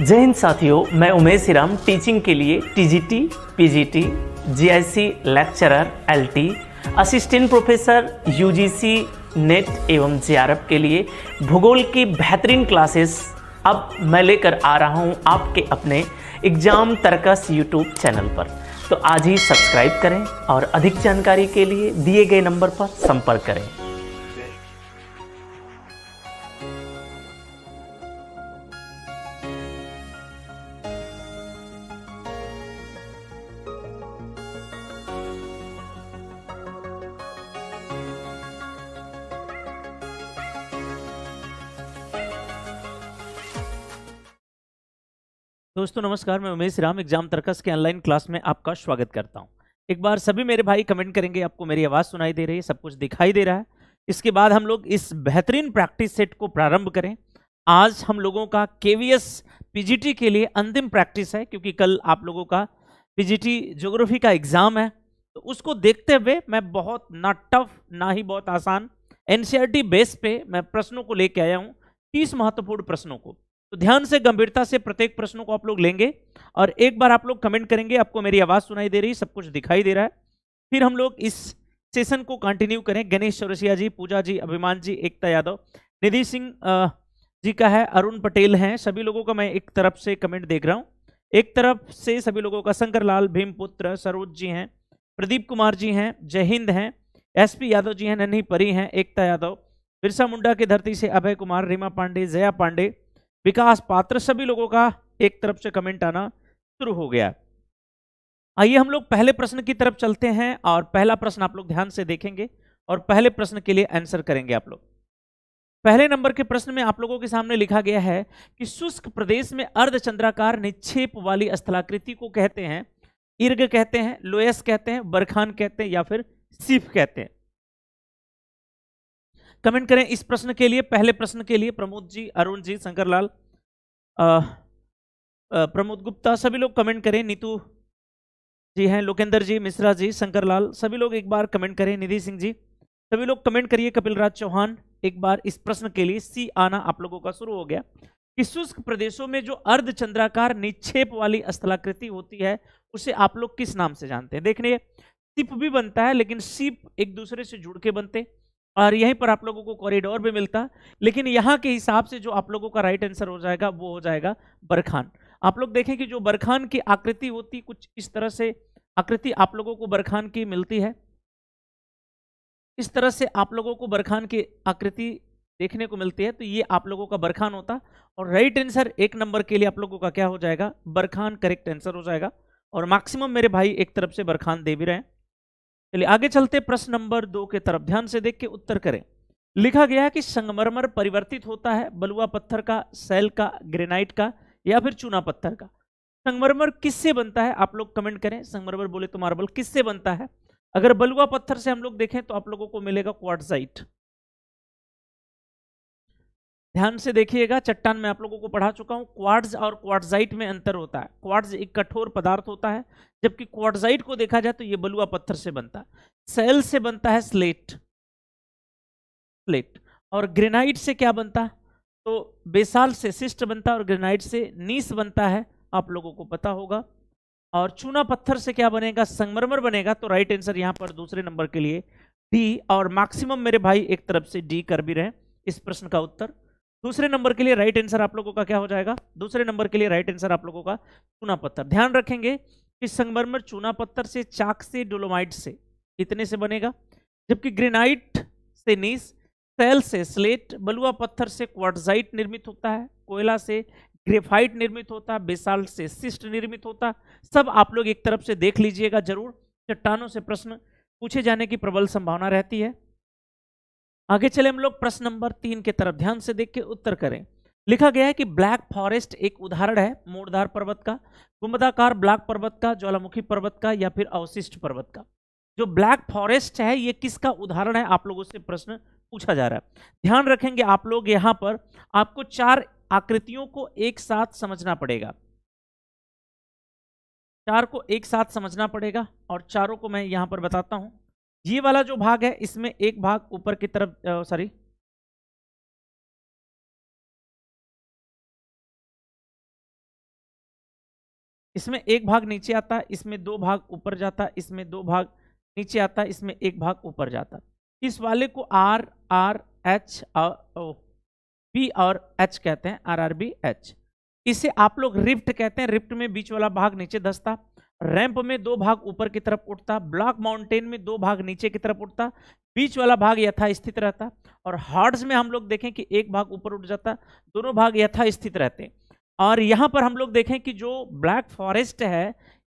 जय हिंद साथियों मैं उमेश राम टीचिंग के लिए TGT, PGT, GIC lecturer LT, assistant professor UGC NET एवं जेआरएफ के लिए भूगोल की बेहतरीन क्लासेस अब मैं लेकर आ रहा हूं आपके अपने एग्जाम तर्कस यूट्यूब चैनल पर तो आज ही सब्सक्राइब करें और अधिक जानकारी के लिए दिए गए नंबर पर संपर्क करें दोस्तों नमस्कार मैं उमेश राम एग्जाम तर्कस के ऑनलाइन क्लास में आपका स्वागत करता हूं एक बार सभी मेरे भाई कमेंट करेंगे आपको मेरी आवाज़ सुनाई दे रही है सब कुछ दिखाई दे रहा है इसके बाद हम लोग इस बेहतरीन प्रैक्टिस सेट को प्रारंभ करें आज हम लोगों का के पीजीटी के लिए अंतिम प्रैक्टिस है क्योंकि कल आप लोगों का पीजीटी ज्योग्राफी का एग्ज़ाम है तो उसको देखते हुए मैं बहुत ना टफ ना ही बहुत आसान एनसीईआरटी बेस e पे मैं प्रश्नों को लेके आया हूँ तीस महत्वपूर्ण प्रश्नों को तो ध्यान से गंभीरता से प्रत्येक प्रश्नों को आप लोग लेंगे और एक बार आप लोग कमेंट करेंगे आपको मेरी आवाज़ सुनाई दे रही सब कुछ दिखाई दे रहा है फिर हम लोग इस सेशन को कंटिन्यू करें गणेश चौरसिया जी पूजा जी अभिमान जी एकता यादव निधि सिंह जी का है अरुण पटेल हैं सभी लोगों का मैं एक तरफ से कमेंट देख रहा हूँ एक तरफ से सभी लोगों का शंकर लाल भीमपुत्र सरोज जी हैं प्रदीप कुमार जी हैं जय हिंद हैं एस पी यादव जी हैं नन्ही परी हैं एकता यादव बिरसा मुंडा की धरती से अभय कुमार रीमा पांडे जया पांडे विकास पात्र सभी लोगों का एक तरफ से कमेंट आना शुरू हो गया आइए हम लोग पहले प्रश्न की तरफ चलते हैं और पहला प्रश्न आप लोग ध्यान से देखेंगे और पहले प्रश्न के लिए आंसर करेंगे आप लोग पहले नंबर के प्रश्न में आप लोगों के सामने लिखा गया है कि शुष्क प्रदेश में अर्धचंद्राकार निक्षेप वाली स्थलाकृति को कहते हैं इर्ग कहते हैं लोयस कहते हैं बरखान कहते हैं या फिर सीफ कहते हैं कमेंट करें इस प्रश्न के लिए पहले प्रश्न के लिए प्रमोद जी अरुण जी शंकर लाल प्रमोद गुप्ता सभी लोग कमेंट करें नीतू जी हैं लोकेंद्र जी मिश्रा जी शंकर लाल सभी लोग एक बार कमेंट करें निधि सिंह जी सभी लोग कमेंट करिए कपिल राज चौहान एक बार इस प्रश्न के लिए सी आना आप लोगों का शुरू हो गया कि शुष्क प्रदेशों में जो अर्ध चंद्राकार निक्षेप वाली स्थलाकृति होती है उसे आप लोग किस नाम से जानते हैं देखने सिप भी बनता है लेकिन सिप एक दूसरे से जुड़ के बनते हैं और यहीं पर आप लोगों को कॉरिडोर भी मिलता लेकिन यहाँ के हिसाब से जो आप लोगों का राइट आंसर हो जाएगा वो हो जाएगा बरखान आप लोग देखें कि जो बरखान की आकृति होती कुछ इस तरह से आकृति आप लोगों को बरखान की मिलती है इस तरह से आप लोगों को बरखान की आकृति देखने को मिलती है तो ये आप लोगों का बरखान होता और राइट आंसर एक नंबर के लिए आप लोगों का क्या हो जाएगा बरखान करेक्ट आंसर हो जाएगा और मैक्सिमम मेरे भाई एक तरफ से बरखान दे भी रहे हैं चलिए आगे चलते प्रश्न नंबर दो के तरफ ध्यान से देख के उत्तर करें लिखा गया है कि संगमरमर परिवर्तित होता है बलुआ पत्थर का सेल का ग्रेनाइट का या फिर चूना पत्थर का संगमरमर किससे बनता है आप लोग कमेंट करें संगमरमर बोले तो मार्बल किससे बनता है अगर बलुआ पत्थर से हम लोग देखें तो आप लोगों को मिलेगा क्वार्टजाइट ध्यान से देखिएगा चट्टान में आप लोगों को पढ़ा चुका हूँ क्वार्ट्ज और क्वार्टजाइट में अंतर होता है क्वार्ट्ज एक कठोर पदार्थ होता है जबकि क्वार्टजाइट को देखा जाए तो ये बलुआ पत्थर से बनता है सेल से बनता है स्लेट स्लेट और ग्रेनाइट से क्या बनता है तो बेसाल से सिस्ट बनता है और ग्रेनाइट से नीस बनता है आप लोगों को पता होगा और चूना पत्थर से क्या बनेगा संगमरमर बनेगा तो राइट आंसर यहाँ पर दूसरे नंबर के लिए डी और मैक्सिमम मेरे भाई एक तरफ से डी कर भी रहे इस प्रश्न का उत्तर दूसरे नंबर के लिए राइट आंसर आप लोगों का क्या हो जाएगा दूसरे नंबर के लिए राइट आंसर आप लोगों का चूना पत्थर ध्यान रखेंगे कि संगमरमर चूना पत्थर से चाक से डोलोमाइट से इतने से बनेगा जबकि ग्रेनाइट से नीस सेल से स्लेट बलुआ पत्थर से क्वार्टजाइट निर्मित होता है कोयला से ग्रेफाइट निर्मित होता है बेसाल से सिस्ट निर्मित होता सब आप लोग एक तरफ से देख लीजिएगा जरूर चट्टानों से प्रश्न पूछे जाने की प्रबल संभावना रहती है आगे चले हम लोग प्रश्न नंबर तीन के तरफ ध्यान से देख के उत्तर करें लिखा गया है कि ब्लैक फॉरेस्ट एक उदाहरण है मोड़धार पर्वत का गुमदाकार ब्लैक पर्वत का ज्वालामुखी पर्वत का या फिर अवशिष्ट पर्वत का जो ब्लैक फॉरेस्ट है ये किसका उदाहरण है आप लोगों से प्रश्न पूछा जा रहा है ध्यान रखेंगे आप लोग यहाँ पर आपको चार आकृतियों को एक साथ समझना पड़ेगा चार को एक साथ समझना पड़ेगा और चारों को मैं यहाँ पर बताता हूँ ये वाला जो भाग है इसमें एक भाग ऊपर की तरफ सॉरी इसमें एक भाग नीचे आता है इसमें दो भाग ऊपर जाता है इसमें दो भाग नीचे आता है इसमें एक भाग ऊपर जाता है इस वाले को आर आर एच बी और एच कहते हैं आर आर बी एच इसे आप लोग रिफ्ट कहते हैं रिफ्ट में बीच वाला भाग नीचे धसता रैंप में दो भाग ऊपर की तरफ उठता ब्लॉक माउंटेन में दो भाग नीचे की तरफ उठता बीच वाला भाग यथा स्थित रहता और हार्ड्स में हम लोग देखें कि एक भाग ऊपर उठ जाता दोनों भाग यथा स्थित रहते हैं और यहाँ पर हम लोग देखें कि जो ब्लैक फॉरेस्ट है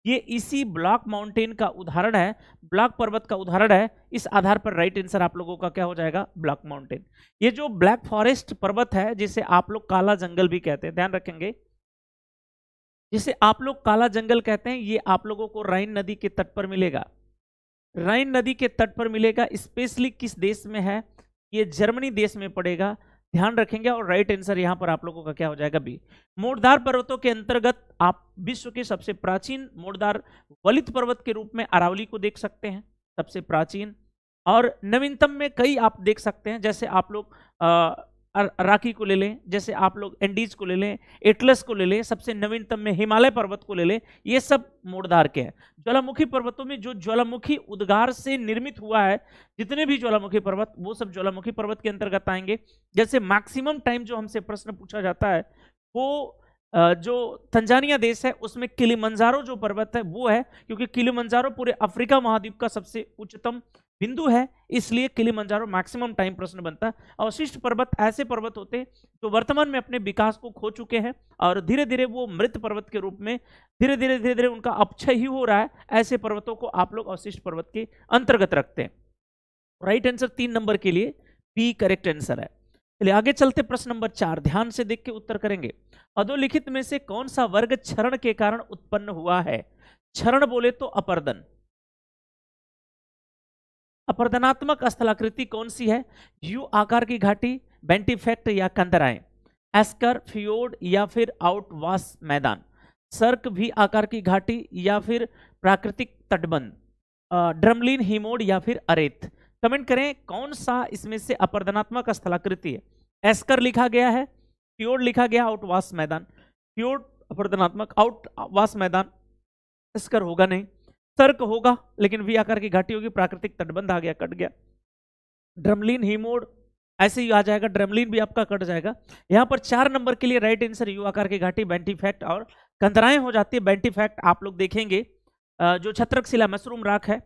ये इसी ब्लॉक माउंटेन का उदाहरण है ब्लॉक पर्वत का उदाहरण है इस आधार पर राइट आंसर आप लोगों का क्या हो जाएगा ब्लॉक माउंटेन ये जो ब्लैक फॉरेस्ट पर्वत है जिसे आप लोग काला जंगल भी कहते हैं ध्यान रखेंगे जिसे आप लोग काला जंगल कहते हैं ये आप लोगों को राइन नदी के तट पर मिलेगा राइन नदी के तट पर मिलेगा स्पेशली किस देश में है ये जर्मनी देश में पड़ेगा ध्यान रखेंगे और राइट आंसर यहाँ पर आप लोगों का क्या हो जाएगा बी मोड़दार पर्वतों के अंतर्गत आप विश्व के सबसे प्राचीन मोड़दार वलित पर्वत के रूप में अरावली को देख सकते हैं सबसे प्राचीन और नवीनतम में कई आप देख सकते हैं जैसे आप लोग राखी को ले लें जैसे आप लोग एंडीज को ले लें एटलस को ले लें सबसे नवीनतम में हिमालय पर्वत को ले लें ये सब मोड़धार के हैं ज्वालामुखी पर्वतों में जो ज्वालामुखी उद्गार से निर्मित हुआ है जितने भी ज्वालामुखी पर्वत वो सब ज्वालामुखी पर्वत के अंतर्गत आएंगे जैसे मैक्सिमम टाइम जो हमसे प्रश्न पूछा जाता है वो जो तंजानिया देश है उसमें किलिमंजारो जो पर्वत है वो है क्योंकि किलिमंजारो पूरे अफ्रीका महाद्वीप का सबसे उच्चतम बिंदु है इसलिए किलिमंजारो मैक्सिमम टाइम प्रश्न बनता है अवशिष्ट पर्वत ऐसे पर्वत होते हैं जो वर्तमान में अपने विकास को खो चुके हैं और धीरे धीरे वो मृत पर्वत के रूप में धीरे धीरे धीरे धीरे उनका अपक्षय ही हो रहा है ऐसे पर्वतों को आप लोग अवशिष्ट पर्वत के अंतर्गत रखते हैं राइट आंसर तीन नंबर के लिए बी करेक्ट आंसर है चलिए आगे चलते प्रश्न नंबर चार ध्यान से देख के उत्तर करेंगे अधोलिखित में से कौन सा वर्ग क्षरण के कारण उत्पन्न हुआ है क्षरण बोले तो अपरदन अपर्दनात्मक स्थलाकृति कौन सी है यू आकार की घाटी बेंटिफेक्ट या कंदराए एस्कर फ्योर्ड या फिर आउटवास मैदान सर्क भी आकार की घाटी या फिर प्राकृतिक तटबंध ड्रमलिन हिमोड या फिर अरेत कमेंट करें कौन सा इसमें से अपर्दनात्मक स्थलाकृति है एस्कर लिखा गया है फ्योर्ड लिखा गया आउटवास मैदान फ्योर्ड अपर्दनात्मक आउटवास मैदान एस्कर होगा नहीं सर्क होगा लेकिन वी आकार की घाटी होगी प्राकृतिक तटबंध आ गया कट गया ड्रमलिन हीमोड ऐसे ही आ जाएगा ड्रमलिन भी आपका कट जाएगा यहाँ पर चार नंबर के लिए राइट आंसर यू आकार की घाटी बेंटीफैक्ट और कंदराएं हो जाती है बेंटीफैक्ट आप लोग देखेंगे जो छत्रक शिला मशरूम राख है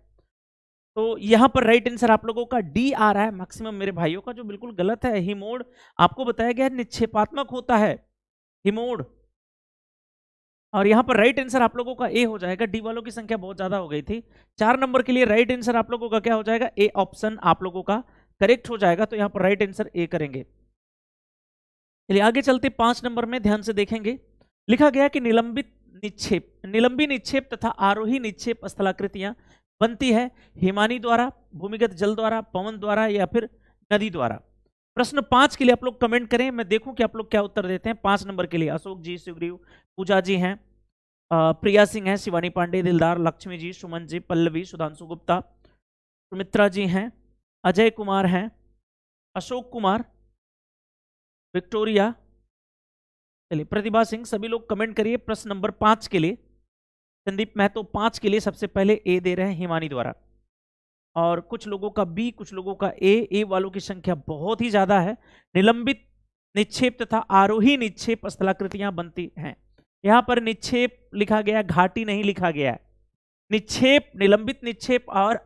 तो यहाँ पर राइट आंसर आप लोगों का डी आ रहा है मैक्सिमम मेरे भाइयों का जो बिल्कुल गलत है हिमोड आपको बताया गया है निक्षेपात्मक होता है हिमोड और यहाँ पर राइट आंसर आप लोगों का ए हो जाएगा डी वालों की संख्या बहुत ज़्यादा हो गई थी चार नंबर के लिए राइट आंसर आप लोगों का क्या हो जाएगा ए ऑप्शन आप लोगों का करेक्ट हो जाएगा तो यहाँ पर राइट आंसर ए करेंगे चलिए आगे चलते पांच नंबर में ध्यान से देखेंगे लिखा गया कि निलंबित निक्षेप निलंबी निक्षेप तथा आरोही निक्षेप स्थलाकृतियां बनती है हिमानी द्वारा भूमिगत जल द्वारा पवन द्वारा या फिर नदी द्वारा प्रश्न पांच के लिए आप लोग कमेंट करें मैं देखूं कि आप लोग क्या उत्तर देते हैं पांच नंबर के लिए अशोक जी सुग्रीव पूजा जी हैं प्रिया सिंह हैं शिवानी पांडे दिलदार लक्ष्मी जी सुमन जी पल्लवी सुधांशु गुप्ता सुमित्रा जी हैं अजय कुमार हैं अशोक कुमार विक्टोरिया चलिए प्रतिभा सिंह सभी लोग कमेंट करिए प्रश्न नंबर पाँच के लिए संदीप महतो पाँच के लिए सबसे पहले ए दे रहे हैं हिमानी द्वारा और कुछ लोगों का बी कुछ लोगों का ए ए वालों की संख्या बहुत ही ज़्यादा है निलंबित निक्षेप तथा आरोही निक्षेप स्थलाकृतियाँ बनती हैं यहां पर निक्षेप लिखा गया घाटी नहीं लिखा गया निक्षेप निलंबित निक्षेप और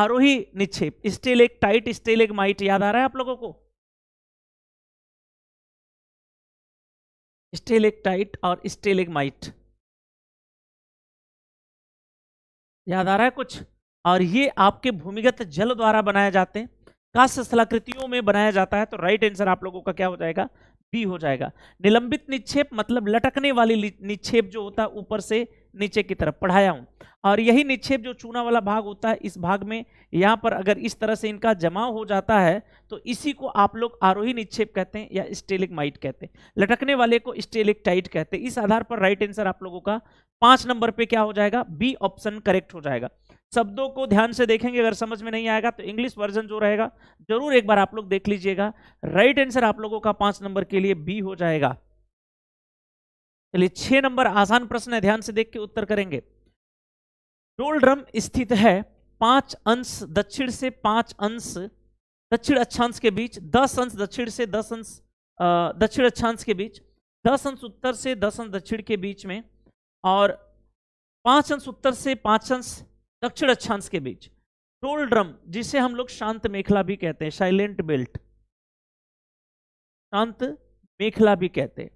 आरोही निक्षेप stalactite stalagmite याद आ रहा है आप लोगों को स्टेल एक टाइट और स्टेल एक माइट याद आ रहा है कुछ और ये आपके भूमिगत जल द्वारा बनाए जाते हैं काश स्थलाकृतियों में बनाया जाता है तो राइट आंसर आप लोगों का क्या हो जाएगा बी हो जाएगा निलंबित निक्षेप मतलब लटकने वाली निक्षेप जो होता है ऊपर से नीचे की तरफ पढ़ाया हूं और यही निक्षेप जो चूना वाला भाग होता है इस भाग में यहां पर अगर इस तरह से इनका जमाव हो जाता है तो इसी को आप लोग आरोही निक्षेप कहते हैं या स्टेलिक माइट कहते हैं लटकने वाले को स्टेलिक टाइट कहते हैं इस आधार पर राइट आंसर आप लोगों का पांच नंबर पे क्या हो जाएगा बी ऑप्शन करेक्ट हो जाएगा शब्दों को ध्यान से देखेंगे अगर समझ में नहीं आएगा तो इंग्लिश वर्जन जो रहेगा जरूर एक बार आप लोग देख लीजिएगा राइट आंसर आप लोगों का पांच नंबर के लिए बी हो जाएगा चलिए छह नंबर आसान प्रश्न है ध्यान से देख के उत्तर करेंगे डोल ड्रम स्थित है पांच अंश दक्षिण से पांच अंश दक्षिण अक्षांश के बीच दस अंश दक्षिण से दस अंश दक्षिण अक्षांश के बीच दस अंश उत्तर से दस अंश दक्षिण के बीच में और पांच अंश उत्तर से पांच अंश दक्षिण अक्षांश के बीच टोल ड्रम जिसे हम लोग शांत मेखला भी कहते हैं साइलेंट बेल्ट शांत मेखला भी कहते हैं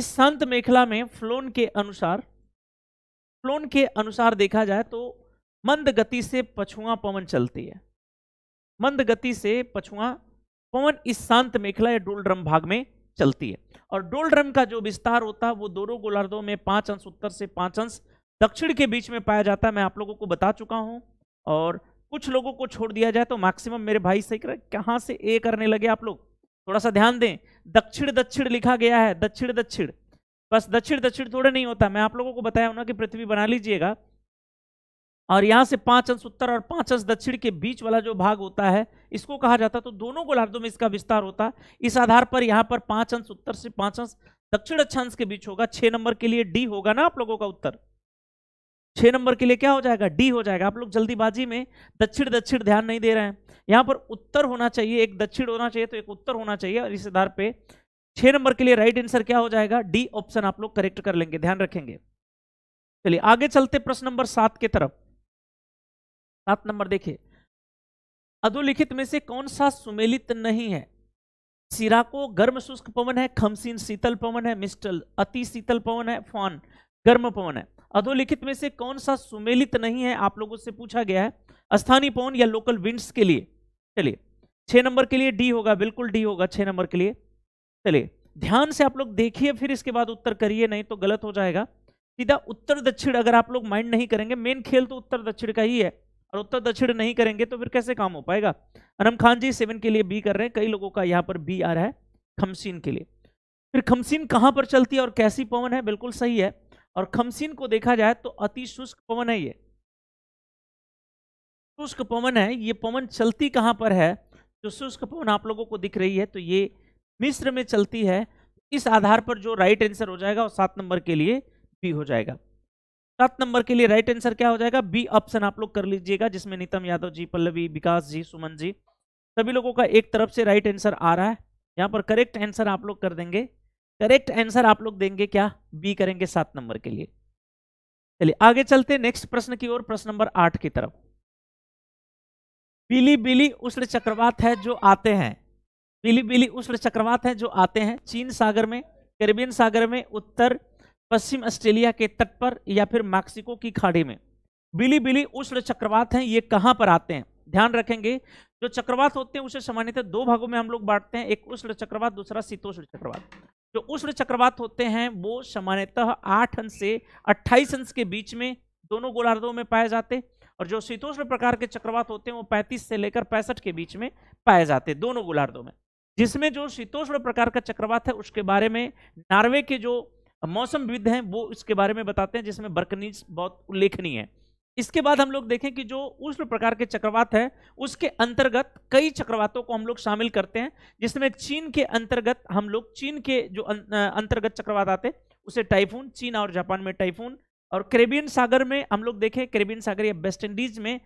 इस शांत मेखला में फ्लोन के अनुसार फ्लोन के अनुसार देखा जाए तो मंद गति से पछुआ पवन चलती है मंद गति से पछुआ पवन इस शांत मेखला या डोल ड्रम भाग में चलती है और डोलड्रम का जो विस्तार होता है वो दोनों गोलार्धों में पांच अंश उत्तर से पांच अंश दक्षिण के बीच में पाया जाता है मैं आप लोगों को बता चुका हूं और कुछ लोगों को छोड़ दिया जाए तो मैक्सिमम मेरे भाई सही करें कहाँ से ए करने लगे आप लोग थोड़ा सा ध्यान दें दक्षिण दक्षिण लिखा गया है दक्षिण दक्षिण बस दक्षिण दक्षिण थोड़ा नहीं होता मैं आप लोगों को बताया हूँ ना कि पृथ्वी बना लीजिएगा और यहां से पांच अंश उत्तर और पांच अंश दक्षिण के बीच वाला जो भाग होता है इसको कहा जाता है तो दोनों गोलार्धों में इसका विस्तार होता है इस आधार पर यहां पर पांच अंश उत्तर से पांच अंश दक्षिण अक्षांश के बीच होगा छह नंबर के लिए डी होगा ना आप लोगों का उत्तर छह नंबर के लिए क्या हो जाएगा डी हो जाएगा आप लोग जल्दीबाजी में दक्षिण दक्षिण ध्यान नहीं दे रहे हैं यहाँ पर उत्तर होना चाहिए एक दक्षिण होना चाहिए तो एक उत्तर होना चाहिए और इस आधार पर छह नंबर के लिए राइट आंसर क्या हो जाएगा डी ऑप्शन आप लोग करेक्ट कर लेंगे ध्यान रखेंगे चलिए आगे चलते प्रश्न नंबर सात के तरफ सात नंबर देखिए अधोलिखित में से कौन सा सुमेलित नहीं है सिरा को गर्म शुष्क पवन है खमसीन शीतल पवन है मिस्टल अति शीतल पवन है फॉन गर्म पवन है अधोलिखित में से कौन सा सुमेलित नहीं है आप लोगों से पूछा गया है स्थानीय पवन या लोकल विंड्स के लिए चलिए छह नंबर के लिए डी होगा बिल्कुल डी होगा छह नंबर के लिए चलिए ध्यान से आप लोग देखिए फिर इसके बाद उत्तर करिए नहीं तो गलत हो जाएगा सीधा उत्तर दक्षिण अगर आप लोग माइंड नहीं करेंगे मेन खेल तो उत्तर दक्षिण का ही है और उत्तर दक्षिण नहीं करेंगे तो फिर कैसे काम हो पाएगा अनम खान जी सेवन के लिए बी कर रहे हैं कई लोगों का यहाँ पर बी आ रहा है खमसीन के लिए फिर खमसीन कहाँ पर चलती है और कैसी पवन है बिल्कुल सही है और खमसीन को देखा जाए तो अति शुष्क पवन है ये शुष्क पवन है ये पवन चलती कहाँ पर है जो शुष्क पवन आप लोगों को दिख रही है तो ये मिस्र में चलती है इस आधार पर जो राइट आंसर हो जाएगा और सात नंबर के लिए बी हो जाएगा सात नंबर के लिए राइट आंसर क्या हो जाएगा बी ऑप्शन आप लोग कर लीजिएगा जिसमें नीतम यादव जी पल्लवी विकास जी सुमन जी सभी लोगों का एक तरफ से राइट आंसर आ रहा है यहाँ पर करेक्ट आंसर आप लोग कर देंगे करेक्ट आंसर आप लोग देंगे क्या बी करेंगे सात नंबर के लिए चलिए आगे चलते नेक्स्ट प्रश्न की ओर प्रश्न नंबर आठ की तरफ पीली बिली उष्ण चक्रवात है जो आते हैं पीली बिली उष्ण चक्रवात है जो आते हैं चीन सागर में कैरेबियन सागर में उत्तर पश्चिम ऑस्ट्रेलिया के तट पर या फिर मैक्सिको की खाड़ी में बिली बिली उष्ण चक्रवात हैं ये कहाँ पर आते हैं ध्यान रखेंगे जो चक्रवात होते हैं उसे सामान्यतः दो भागों में हम लोग बांटते हैं एक उष्ण चक्रवात दूसरा शीतोष्ण चक्रवात जो उष्ण चक्रवात होते हैं वो सामान्यतः आठ अंश से अट्ठाईस अंश के बीच में दोनों गोलार्धों में पाए जाते और जो शीतोष्ण प्रकार के चक्रवात होते हैं वो पैंतीस से लेकर पैंसठ के बीच में पाए जाते दोनों गोलार्धों में जिसमें जो शीतोष्ण प्रकार का चक्रवात है उसके बारे में नॉर्वे के जो मौसम विविध हैं वो इसके बारे में बताते हैं जिसमें बर्कनीज बहुत उल्लेखनीय है इसके बाद हम लोग देखें कि जो उस प्रकार के चक्रवात है उसके अंतर्गत कई चक्रवातों को हम लोग शामिल करते हैं जिसमें चीन के अंतर्गत हम लोग चीन के जो अं, अंतर्गत चक्रवात आते हैं उसे टाइफून चीन और जापान में टाइफून और करेबियन सागर में हम लोग देखें करेबियन सागर या वेस्ट इंडीज में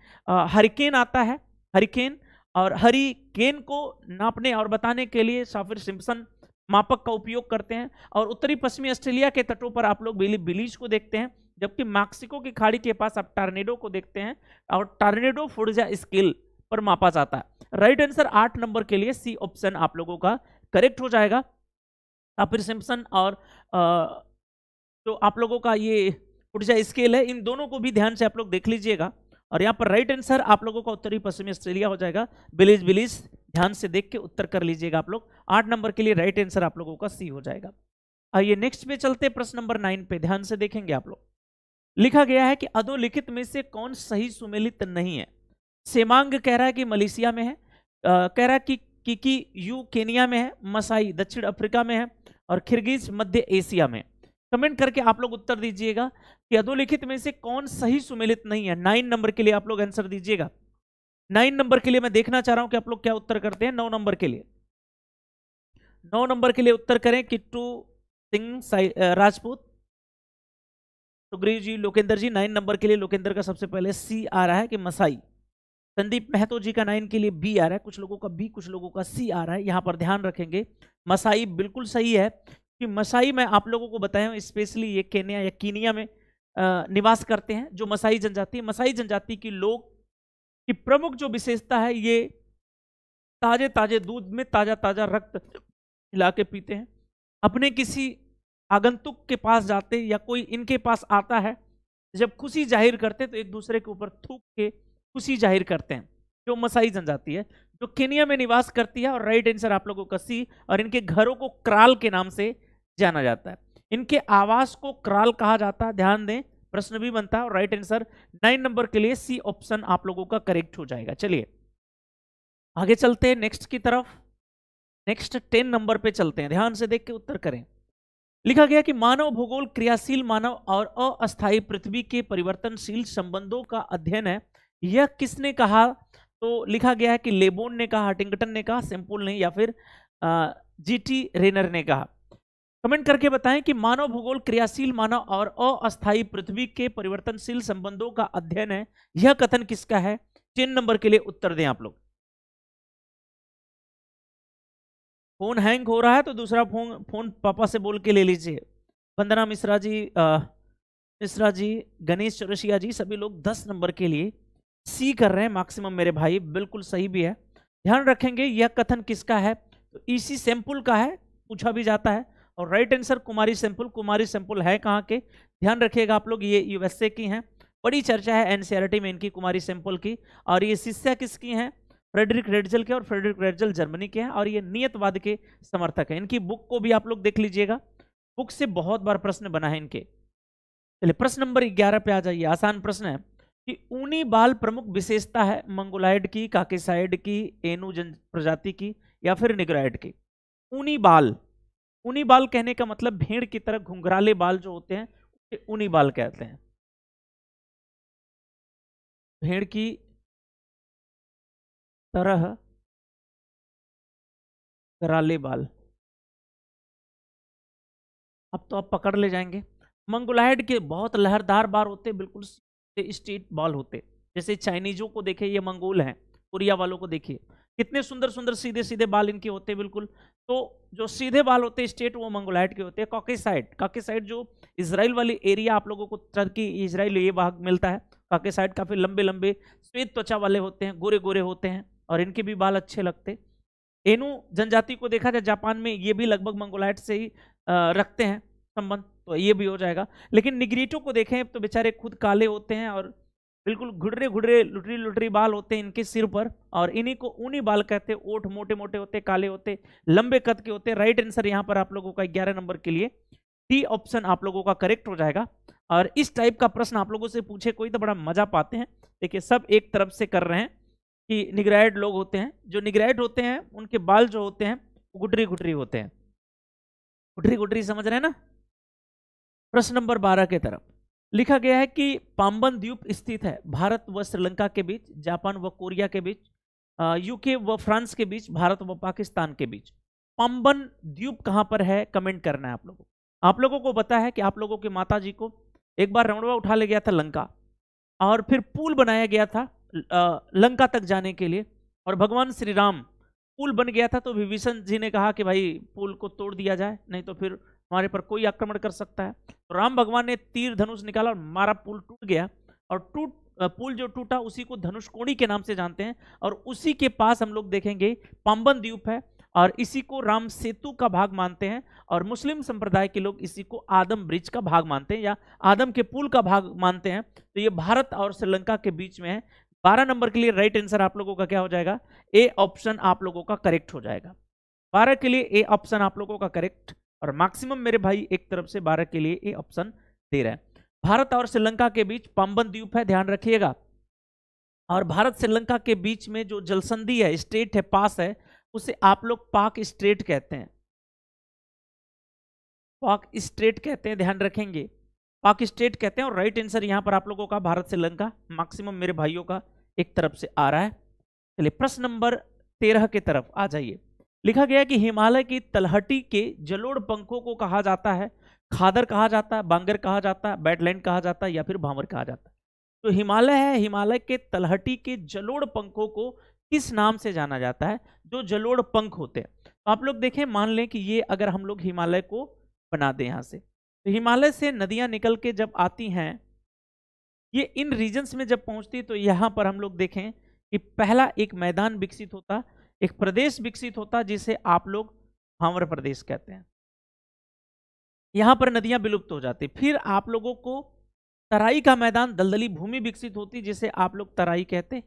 हरिकेन आता है हरिकेन और हरिकेन को नापने और बताने के लिए साफिर सिम्पसन मापक का उपयोग करते हैं और उत्तरी पश्चिमी ऑस्ट्रेलिया के तटों पर आप लोग बिली बिलीज को देखते हैं जबकि मैक्सिको की खाड़ी के पास आप टर्नेडो को देखते हैं और टर्नेडो फुर्जा स्केल पर मापा जाता है राइट आंसर आठ नंबर के लिए सी ऑप्शन आप लोगों का करेक्ट हो जाएगा फिर सिम्पसन और आ, तो आप लोगों का ये ऊर्जा स्केल है इन दोनों को भी ध्यान से आप लोग देख लीजिएगा और यहाँ पर राइट आंसर आप लोगों का उत्तरी पश्चिमी ऑस्ट्रेलिया हो जाएगा बिलीज बिलीज ध्यान से देख के उत्तर कर लीजिएगा आप लोग आठ नंबर के लिए राइट आंसर आप लोगों का सी हो जाएगा आइए नेक्स्ट पे चलते प्रश्न नंबर नाइन पे ध्यान से देखेंगे आप लोग लिखा गया है कि अधोलिखित में से कौन सही सुमेलित नहीं है सेमांग कह रहा है कि मलेशिया में है आ, कह रहा है कि किकी यू केनिया में है मसाई दक्षिण अफ्रीका में है और खिरगीज मध्य एशिया में है कमेंट करके आप लोग उत्तर दीजिएगा कि अधोलिखित में से कौन सही सुमेलित नहीं है नाइन नंबर के लिए आप लोग आंसर दीजिएगा नाइन नंबर के लिए मैं देखना चाह रहा हूं कि आप लोग क्या उत्तर करते हैं नौ नंबर के लिए नौ नंबर के लिए उत्तर करें two Singh Rajput Sugriv ji Lokendra ji nine number के लिए लोकेंद्र का सबसे पहले सी आ रहा है कि मसाई संदीप महतो जी का नाइन के लिए बी आ रहा है कुछ लोगों का बी कुछ लोगों का सी आ रहा है यहाँ पर ध्यान रखेंगे मसाई बिल्कुल सही है कि मसाई मैं आप लोगों को बताया हूँ स्पेशली ये केन्या या कीनिया में निवास करते हैं जो मसाई जनजाति मसाई जनजाति की लोग की प्रमुख जो विशेषता है ये ताज़े ताज़े दूध में ताज़ा ताज़ा रक्त मिला के पीते हैं अपने किसी आगंतुक के पास जाते या कोई इनके पास आता है जब खुशी जाहिर करते हैं तो एक दूसरे के ऊपर थूक के खुशी जाहिर करते हैं जो मसाई जनजाति है जो केनिया में निवास करती है और राइट आंसर आप लोगों का सी और इनके घरों को क्राल के नाम से जाना जाता है इनके आवास को क्राल कहा जाता है ध्यान दें प्रश्न भी बनता है और राइट आंसर नाइन नंबर के लिए सी ऑप्शन आप लोगों का करेक्ट हो जाएगा चलिए आगे चलते हैं नेक्स्ट की तरफ नेक्स्ट टेन नंबर पे चलते हैं ध्यान से देख के उत्तर करें लिखा गया कि मानव भूगोल क्रियाशील मानव और अस्थायी पृथ्वी के परिवर्तनशील संबंधों का अध्ययन है यह किसने कहा तो लिखा गया है कि लेबोन ने कहा हटिंगटन ने कहा सिंपुल ने या फिर जीटी रेनर ने कहा कमेंट करके बताएं कि मानव भूगोल क्रियाशील मानव और अस्थायी पृथ्वी के परिवर्तनशील संबंधों का अध्ययन है यह कथन किसका है तीन नंबर के लिए उत्तर दें आप लोग फोन हैंग हो रहा है तो दूसरा फोन फोन पापा से बोल के ले लीजिए वंदना मिश्रा जी मिश्रा जी गणेश चौरसिया जी सभी लोग दस नंबर के लिए सी कर रहे हैं मैक्सिमम मेरे भाई बिल्कुल सही भी है ध्यान रखेंगे यह कथन किसका है तो इसी e सैंपल का है पूछा भी जाता है और right answer Kumari sample Kumari sample है कहाँ के ध्यान रखिएगा आप लोग ये यूएसए की हैं बड़ी चर्चा है एनसीआरटी e में इनकी कुमारी सैंपल की और ये शिष्या किसकी हैं फ्रेडरिक रेडजल के और फ्रेडरिक रेडजल जर्मनी के हैं और ये नियतवाद के समर्थक हैं इनकी बुक को भी आप लोग देख लीजिएगा बुक से बहुत बार प्रश्न बना है इनके चलिए प्रश्न नंबर ग्यारह पे आ जाइए आसान प्रश्न है कि ऊनी बाल प्रमुख विशेषता है मंगोलाइड की काकेसाइड की एनु जन प्रजाति की या फिर निग्राइड की ऊनी बाल ऊनी बाल कहने का मतलब भेड़ की तरह घुंघराले बाल जो होते हैं उसे ऊनी बाल कहते हैं भेड़ की तरह घराले बाल अब तो आप पकड़ ले जाएंगे मंगोलाइड के बहुत लहरदार बाल होते बिल्कुल स्ट्रीट बाल होते जैसे चाइनीजों को देखे ये मंगोल हैं कोरिया वालों को देखिए कितने सुंदर सुंदर सीधे सीधे बाल इनके होते बिल्कुल तो जो सीधे बाल होते हैं स्टेट वो मंगोलाइट के होते हैं कॉकेसाइड कॉकेसाइड जो इसराइल वाली एरिया आप लोगों को टर्की इसराइल ये भाग मिलता है साइड काफ़ी लंबे लंबे श्वेत त्वचा वाले होते हैं गोरे गोरे होते हैं और इनके भी बाल अच्छे लगते एनु जनजाति को देखा जाए जापान में ये भी लगभग मंगोलाइट से ही रखते हैं संबंध तो ये भी हो जाएगा लेकिन निगरीटों को देखें तो बेचारे खुद काले होते हैं और बिल्कुल घुड़रे घुड़रे लुटरी लुटरी बाल होते हैं इनके सिर पर और इन्हीं को ऊनी बाल कहते हैं ओठ मोटे मोटे होते काले होते लंबे कद के होते राइट आंसर यहाँ पर आप लोगों का ग्यारह नंबर के लिए टी ऑप्शन आप लोगों का करेक्ट हो जाएगा और इस टाइप का प्रश्न आप लोगों से पूछे कोई तो बड़ा मजा पाते हैं देखिए सब एक तरफ से कर रहे हैं कि निगराइड लोग होते हैं जो निगराइड होते हैं उनके बाल जो होते हैं गुटरी गुटरी होते हैं गुटरी गुटरी समझ रहे हैं ना प्रश्न नंबर बारह के तरफ लिखा गया है कि पाम्बन द्वीप स्थित है भारत व श्रीलंका के बीच जापान व कोरिया के बीच यूके व फ्रांस के बीच भारत व पाकिस्तान के बीच पाम्बन द्वीप कहाँ पर है कमेंट करना है आप लोगों आप लोगों को पता है कि आप लोगों के माता जी को एक बार रमणवा उठा ले गया था लंका और फिर पुल बनाया गया था लंका तक जाने के लिए और भगवान श्री राम पुल बन गया था तो विभीषण जी ने कहा कि भाई पुल को तोड़ दिया जाए नहीं तो फिर हमारे पर कोई आक्रमण कर सकता है तो राम भगवान ने तीर धनुष निकाला और मारा पुल टूट गया और टूट पुल जो टूटा उसी को धनुष कोणी के नाम से जानते हैं और उसी के पास हम लोग देखेंगे पाम्बन द्वीप है और इसी को राम सेतु का भाग मानते हैं और मुस्लिम संप्रदाय के लोग इसी को आदम ब्रिज का भाग मानते हैं या आदम के पुल का भाग मानते हैं तो ये भारत और श्रीलंका के बीच में है बारह नंबर के लिए राइट आंसर आप लोगों का क्या हो जाएगा ए ऑप्शन आप लोगों का करेक्ट हो जाएगा बारह के लिए ए ऑप्शन आप लोगों का करेक्ट और मैक्सिमम मेरे भाई एक तरफ से बारह के लिए ये ऑप्शन दे रहा है भारत और श्रीलंका के बीच पाम्बन द्वीप है ध्यान रखिएगा और भारत श्रीलंका के बीच में जो जलसंधि है स्ट्रेट है पास है उसे आप लोग पाक स्ट्रेट कहते हैं पाक स्ट्रेट कहते हैं ध्यान रखेंगे पाक स्ट्रेट कहते हैं और राइट आंसर यहां पर आप लोगों का भारत श्रीलंका मैक्सिमम मेरे भाइयों का एक तरफ से आ रहा है चलिए प्रश्न नंबर तेरह के तरफ आ जाइए लिखा गया कि हिमालय की तलहटी के जलोड़ पंखों को कहा जाता है खादर कहा जाता है बांगर कहा जाता है बैटलैंड कहा जाता है या फिर भावर कहा जाता है तो हिमालय है हिमालय के तलहटी के जलोड़ पंखों को किस नाम से जाना जाता है जो जलोड़ पंख होते हैं तो आप लोग देखें मान लें कि ये अगर हम लोग हिमालय को बना दें यहाँ से तो हिमालय से नदियाँ निकल के जब आती हैं ये इन रीजन्स में जब पहुँचती तो यहाँ पर हम लोग देखें कि पहला एक मैदान विकसित होता एक प्रदेश विकसित होता जिसे आप लोग भावर प्रदेश कहते हैं यहां पर नदियां विलुप्त हो जाती फिर आप लोगों को तराई का मैदान दलदली भूमि विकसित होती जिसे आप लोग तराई कहते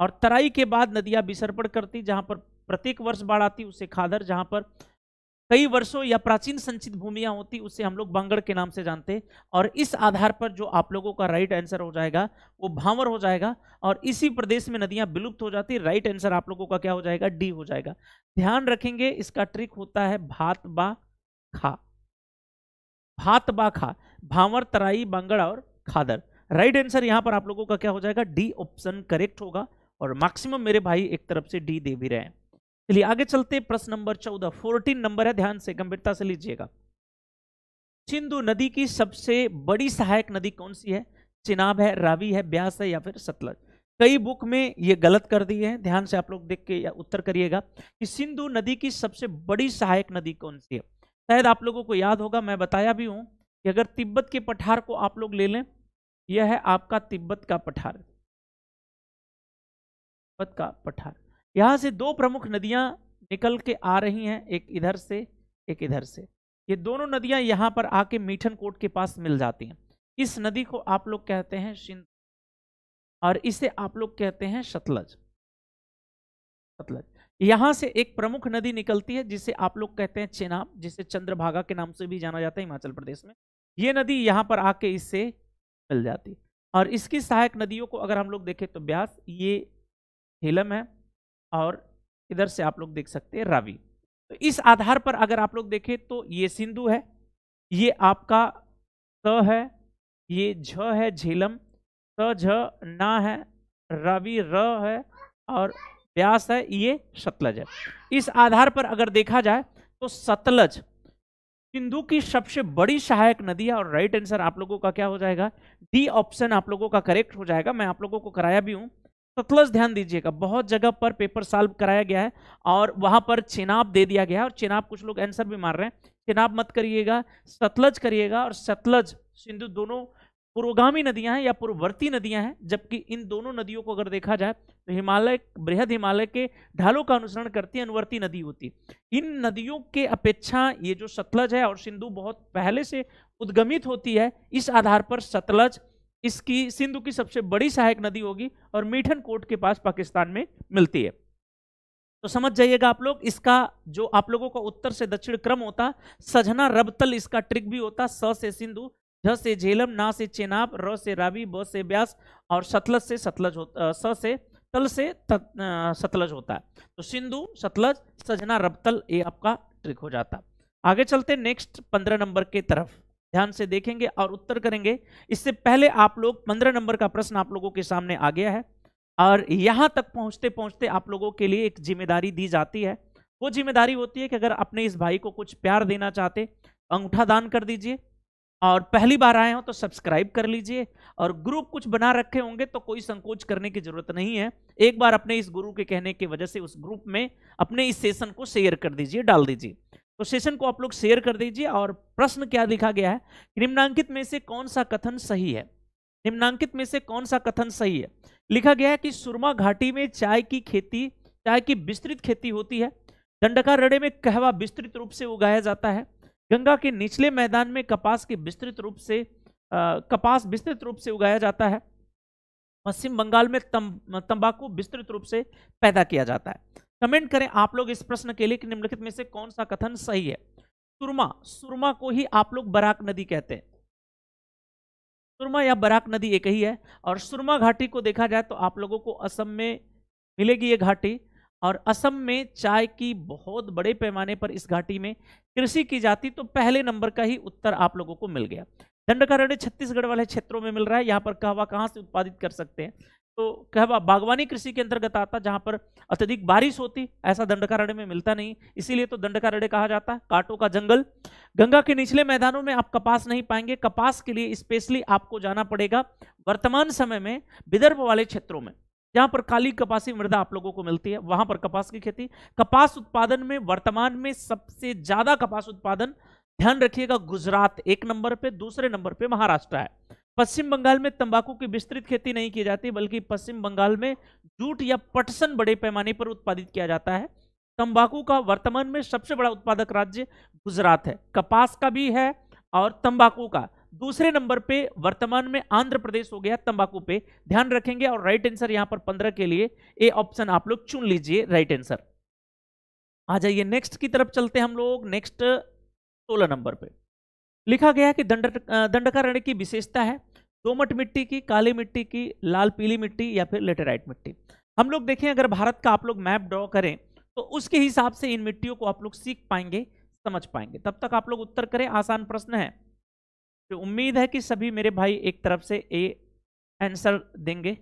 और तराई के बाद नदियां विसर्पण करती जहां पर प्रत्येक वर्ष बाढ़ आती उसे खादर जहां पर कई वर्षों या प्राचीन संचित भूमियां होती उसे हम लोग बांगड़ के नाम से जानते और इस आधार पर जो आप लोगों का राइट आंसर हो जाएगा वो भावर हो जाएगा और इसी प्रदेश में नदियां विलुप्त हो जाती राइट आंसर आप लोगों का क्या हो जाएगा डी हो जाएगा ध्यान रखेंगे इसका ट्रिक होता है भात बा खा भात बा खा भावर तराई बांगड़ और खादर राइट आंसर यहां पर आप लोगों का क्या हो जाएगा डी ऑप्शन करेक्ट होगा और मैक्सिमम मेरे भाई एक तरफ से डी दे भी रहे हैं चलिए आगे चलते प्रश्न नंबर चौदह फोर्टीन नंबर है ध्यान से गंभीरता से लीजिएगा सिंधु नदी की सबसे बड़ी सहायक नदी कौन सी है चिनाब है रावी है ब्यास है या फिर सतलज कई बुक में ये गलत कर दिए हैं ध्यान से आप लोग देख के या उत्तर करिएगा कि सिंधु नदी की सबसे बड़ी सहायक नदी कौन सी है शायद आप लोगों को याद होगा मैं बताया भी हूँ कि अगर तिब्बत के पठार को आप लोग ले लें यह है आपका तिब्बत का पठार तिब्बत का पठार यहाँ से दो प्रमुख नदियाँ निकल के आ रही हैं एक इधर से एक इधर से ये दोनों नदियाँ यहाँ पर आके मीठन कोट के पास मिल जाती हैं इस नदी को आप लोग कहते हैं सिंध और इसे आप लोग कहते हैं सतलज सतलज यहाँ से एक प्रमुख नदी निकलती है जिसे आप लोग कहते हैं चेनाब जिसे चंद्रभागा के नाम से भी जाना जाता है हिमाचल प्रदेश में ये नदी यहाँ पर आके इससे मिल जाती है और इसकी सहायक नदियों को अगर हम लोग देखें तो ब्यास ये हेलम है और इधर से आप लोग देख सकते हैं रावी तो इस आधार पर अगर आप लोग देखें तो ये सिंधु है ये आपका त है ये झ है झेलम त झ ना है रवि र है और व्यास है ये सतलज है इस आधार पर अगर देखा जाए तो सतलज सिंधु की सबसे बड़ी सहायक नदी है और राइट आंसर आप लोगों का क्या हो जाएगा डी ऑप्शन आप लोगों का करेक्ट हो जाएगा मैं आप लोगों को कराया भी हूं तो प्लस ध्यान दीजिएगा बहुत जगह पर पेपर सॉल्व कराया गया है और वहां पर चेनाब दे दिया गया है और चेनाब कुछ लोग आंसर भी मार रहे हैं चेनाब मत करिएगा सतलज करिएगा और सतलज सिंधु दोनों पूर्वगामी नदियां हैं या पूर्ववर्ती नदियां हैं जबकि इन दोनों नदियों को अगर देखा जाए तो हिमालय बृहद हिमालय के ढालों का अनुसरण करती है अनुवर्ती नदी होती इन नदियों के अपेक्षा ये जो सतलज है और सिंधु बहुत पहले से उद्गमित होती है इस आधार पर सतलज इसकी सिंधु की सबसे बड़ी सहायक नदी होगी और मीठन कोट के पास पाकिस्तान में मिलती है तो समझ जाइएगा आप लोग इसका जो आप लोगों का उत्तर से दक्षिण क्रम होता सजना रबतल इसका ट्रिक भी होता स से सिंधु झ से झेलम ना से चेनाब र से रावी ब से ब्यास और सतलज से सतलज होता स से तल से तत, आ, सतलज होता है तो सिंधु सतलज सजना रबतल ये आपका ट्रिक हो जाता आगे चलते नेक्स्ट पंद्रह नंबर के तरफ ध्यान से देखेंगे और उत्तर करेंगे इससे पहले आप लोग पंद्रह नंबर का प्रश्न आप लोगों के सामने आ गया है और यहां तक पहुंचते पहुंचते आप लोगों के लिए एक जिम्मेदारी दी जाती है वो जिम्मेदारी होती है कि अगर अपने इस भाई को कुछ प्यार देना चाहते अंगूठा दान कर दीजिए और पहली बार आए हों तो सब्सक्राइब कर लीजिए और ग्रुप कुछ बना रखे होंगे तो कोई संकोच करने की ज़रूरत नहीं है एक बार अपने इस गुरु के कहने की वजह से उस ग्रुप में अपने इस सेशन को शेयर कर दीजिए डाल दीजिए तो सेशन को आप लोग शेयर कर दीजिए और प्रश्न क्या लिखा गया है निम्नांकित में से कौन सा कथन सही है निम्नांकित में से कौन सा कथन सही है लिखा गया है कि सुरमा घाटी में चाय की खेती चाय की विस्तृत खेती होती है दंडका रड़े में कहवा विस्तृत रूप से उगाया जाता है गंगा के निचले मैदान में कपास के विस्तृत रूप से आ, कपास विस्तृत रूप से उगाया जाता है पश्चिम बंगाल में तम, तंबाकू विस्तृत रूप से पैदा किया जाता है कमेंट करें आप लोग इस प्रश्न के लिए कि निम्नलिखित में से कौन सा कथन सही है सुरमा सुरमा को ही आप लोग बराक नदी कहते हैं सुरमा या बराक नदी एक ही है और सुरमा घाटी को देखा जाए तो आप लोगों को असम में मिलेगी ये घाटी और असम में चाय की बहुत बड़े पैमाने पर इस घाटी में कृषि की जाती तो पहले नंबर का ही उत्तर आप लोगों को मिल गया दंडकारण्य छत्तीसगढ़ वाले क्षेत्रों में मिल रहा है यहाँ पर कहवा कहाँ से उत्पादित कर सकते हैं तो क्या बागवानी कृषि के अंतर्गत आता जहां पर अत्यधिक बारिश होती ऐसा दंडकारण्य में मिलता नहीं इसीलिए तो दंडकारण्य कहा जाता है कांटो का जंगल गंगा के निचले मैदानों में आप कपास नहीं पाएंगे कपास के लिए स्पेशली आपको जाना पड़ेगा वर्तमान समय में विदर्भ वाले क्षेत्रों में जहां पर काली कपासी मृदा आप लोगों को मिलती है वहां पर कपास की खेती कपास उत्पादन में वर्तमान में सबसे ज्यादा कपास उत्पादन ध्यान रखिएगा गुजरात एक नंबर पे दूसरे नंबर पे महाराष्ट्र है पश्चिम बंगाल में तंबाकू की विस्तृत खेती नहीं की जाती बल्कि पश्चिम बंगाल में जूट या पटसन बड़े पैमाने पर उत्पादित किया जाता है तंबाकू का वर्तमान में सबसे बड़ा उत्पादक राज्य गुजरात है कपास का भी है और तंबाकू का दूसरे नंबर पे वर्तमान में आंध्र प्रदेश हो गया तंबाकू पे ध्यान रखेंगे और राइट आंसर यहां पर पंद्रह के लिए ए ऑप्शन आप लोग चुन लीजिए राइट आंसर आ जाइए नेक्स्ट की तरफ चलते हम लोग नेक्स्ट सोलह नंबर पे लिखा गया कि दंड दंडकारण्य की विशेषता है दोमट मिट्टी की काली मिट्टी की लाल पीली मिट्टी या फिर लेटेराइट मिट्टी हम लोग देखें अगर भारत का आप लोग मैप ड्रॉ करें तो उसके हिसाब से इन मिट्टियों को आप लोग सीख पाएंगे समझ पाएंगे तब तक आप लोग उत्तर करें आसान प्रश्न है तो उम्मीद है कि सभी मेरे भाई एक तरफ से ए आंसर देंगे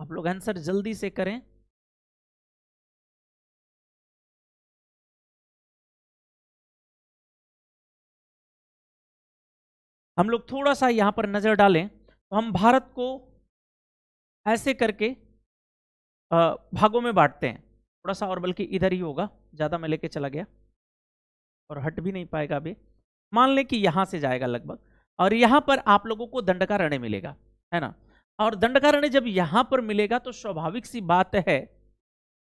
आप लोग आंसर जल्दी से करें हम लोग थोड़ा सा यहाँ पर नज़र डालें तो हम भारत को ऐसे करके भागों में बांटते हैं थोड़ा सा और बल्कि इधर ही होगा ज़्यादा मैं लेके चला गया और हट भी नहीं पाएगा अभी मान लें कि यहाँ से जाएगा लगभग और यहाँ पर आप लोगों को दंड का रणे मिलेगा है ना और दंड का रणे जब यहाँ पर मिलेगा तो स्वाभाविक सी बात है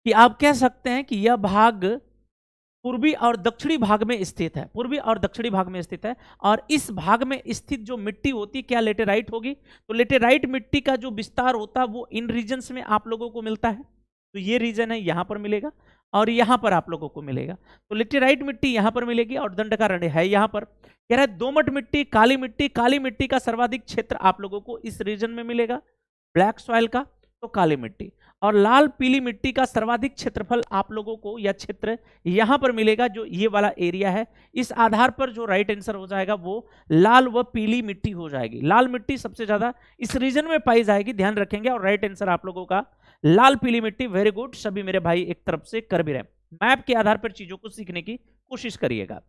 कि आप कह सकते हैं कि यह भाग पूर्वी और दक्षिणी भाग में स्थित है पूर्वी और दक्षिणी भाग में स्थित है और इस भाग में स्थित जो मिट्टी होती क्या लेटेराइट होगी तो लेटेराइट मिट्टी का जो विस्तार होता है वो इन रीजन्स में आप लोगों को मिलता है तो ये रीजन है यहाँ पर मिलेगा और यहाँ पर आप लोगों को मिलेगा तो लेटेराइट मिट्टी यहाँ पर मिलेगी और दंडकारण्य है यहाँ पर कह रहा है दोमट मिट्टी काली मिट्टी काली मिट्टी का सर्वाधिक क्षेत्र आप लोगों को इस रीजन में मिलेगा ब्लैक सॉइल का तो काली मिट्टी और लाल पीली मिट्टी का सर्वाधिक क्षेत्रफल आप लोगों को या क्षेत्र यहां पर मिलेगा जो ये वाला एरिया है इस आधार पर जो राइट आंसर हो जाएगा वो लाल व पीली मिट्टी हो जाएगी लाल मिट्टी सबसे ज्यादा इस रीजन में पाई जाएगी ध्यान रखेंगे और राइट आंसर आप लोगों का लाल पीली मिट्टी वेरी गुड सभी मेरे भाई एक तरफ से कर भी रहे मैप के आधार पर चीजों को सीखने की कोशिश करिएगा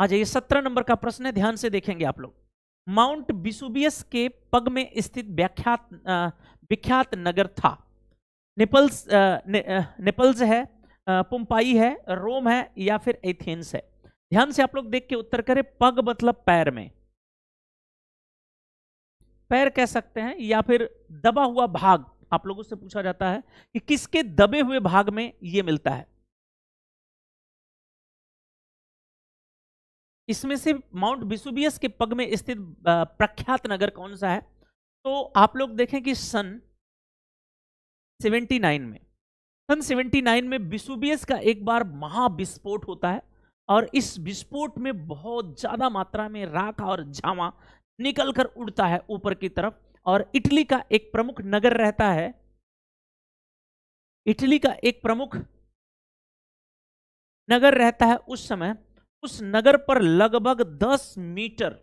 आ जाइए सत्रह नंबर का प्रश्न है ध्यान से देखेंगे आप लोग माउंट बिसुबियस के पग में स्थित व्याख्यात विख्यात नगर था निपल्स नि, निपल्स है पुम्पाई है रोम है या फिर एथेंस है ध्यान से आप लोग देख के उत्तर करें पग मतलब पैर में पैर कह सकते हैं या फिर दबा हुआ भाग आप लोगों से पूछा जाता है कि किसके दबे हुए भाग में यह मिलता है इसमें से माउंट बिसुबियस के पग में स्थित प्रख्यात नगर कौन सा है तो आप लोग देखें कि सन 79 में सन 79 में विसुबियस का एक बार महाविस्फोट होता है और इस विस्फोट में बहुत ज़्यादा मात्रा में राख और झावा निकल कर उड़ता है ऊपर की तरफ और इटली का एक प्रमुख नगर रहता है इटली का एक प्रमुख नगर रहता है उस समय उस नगर पर लगभग 10 मीटर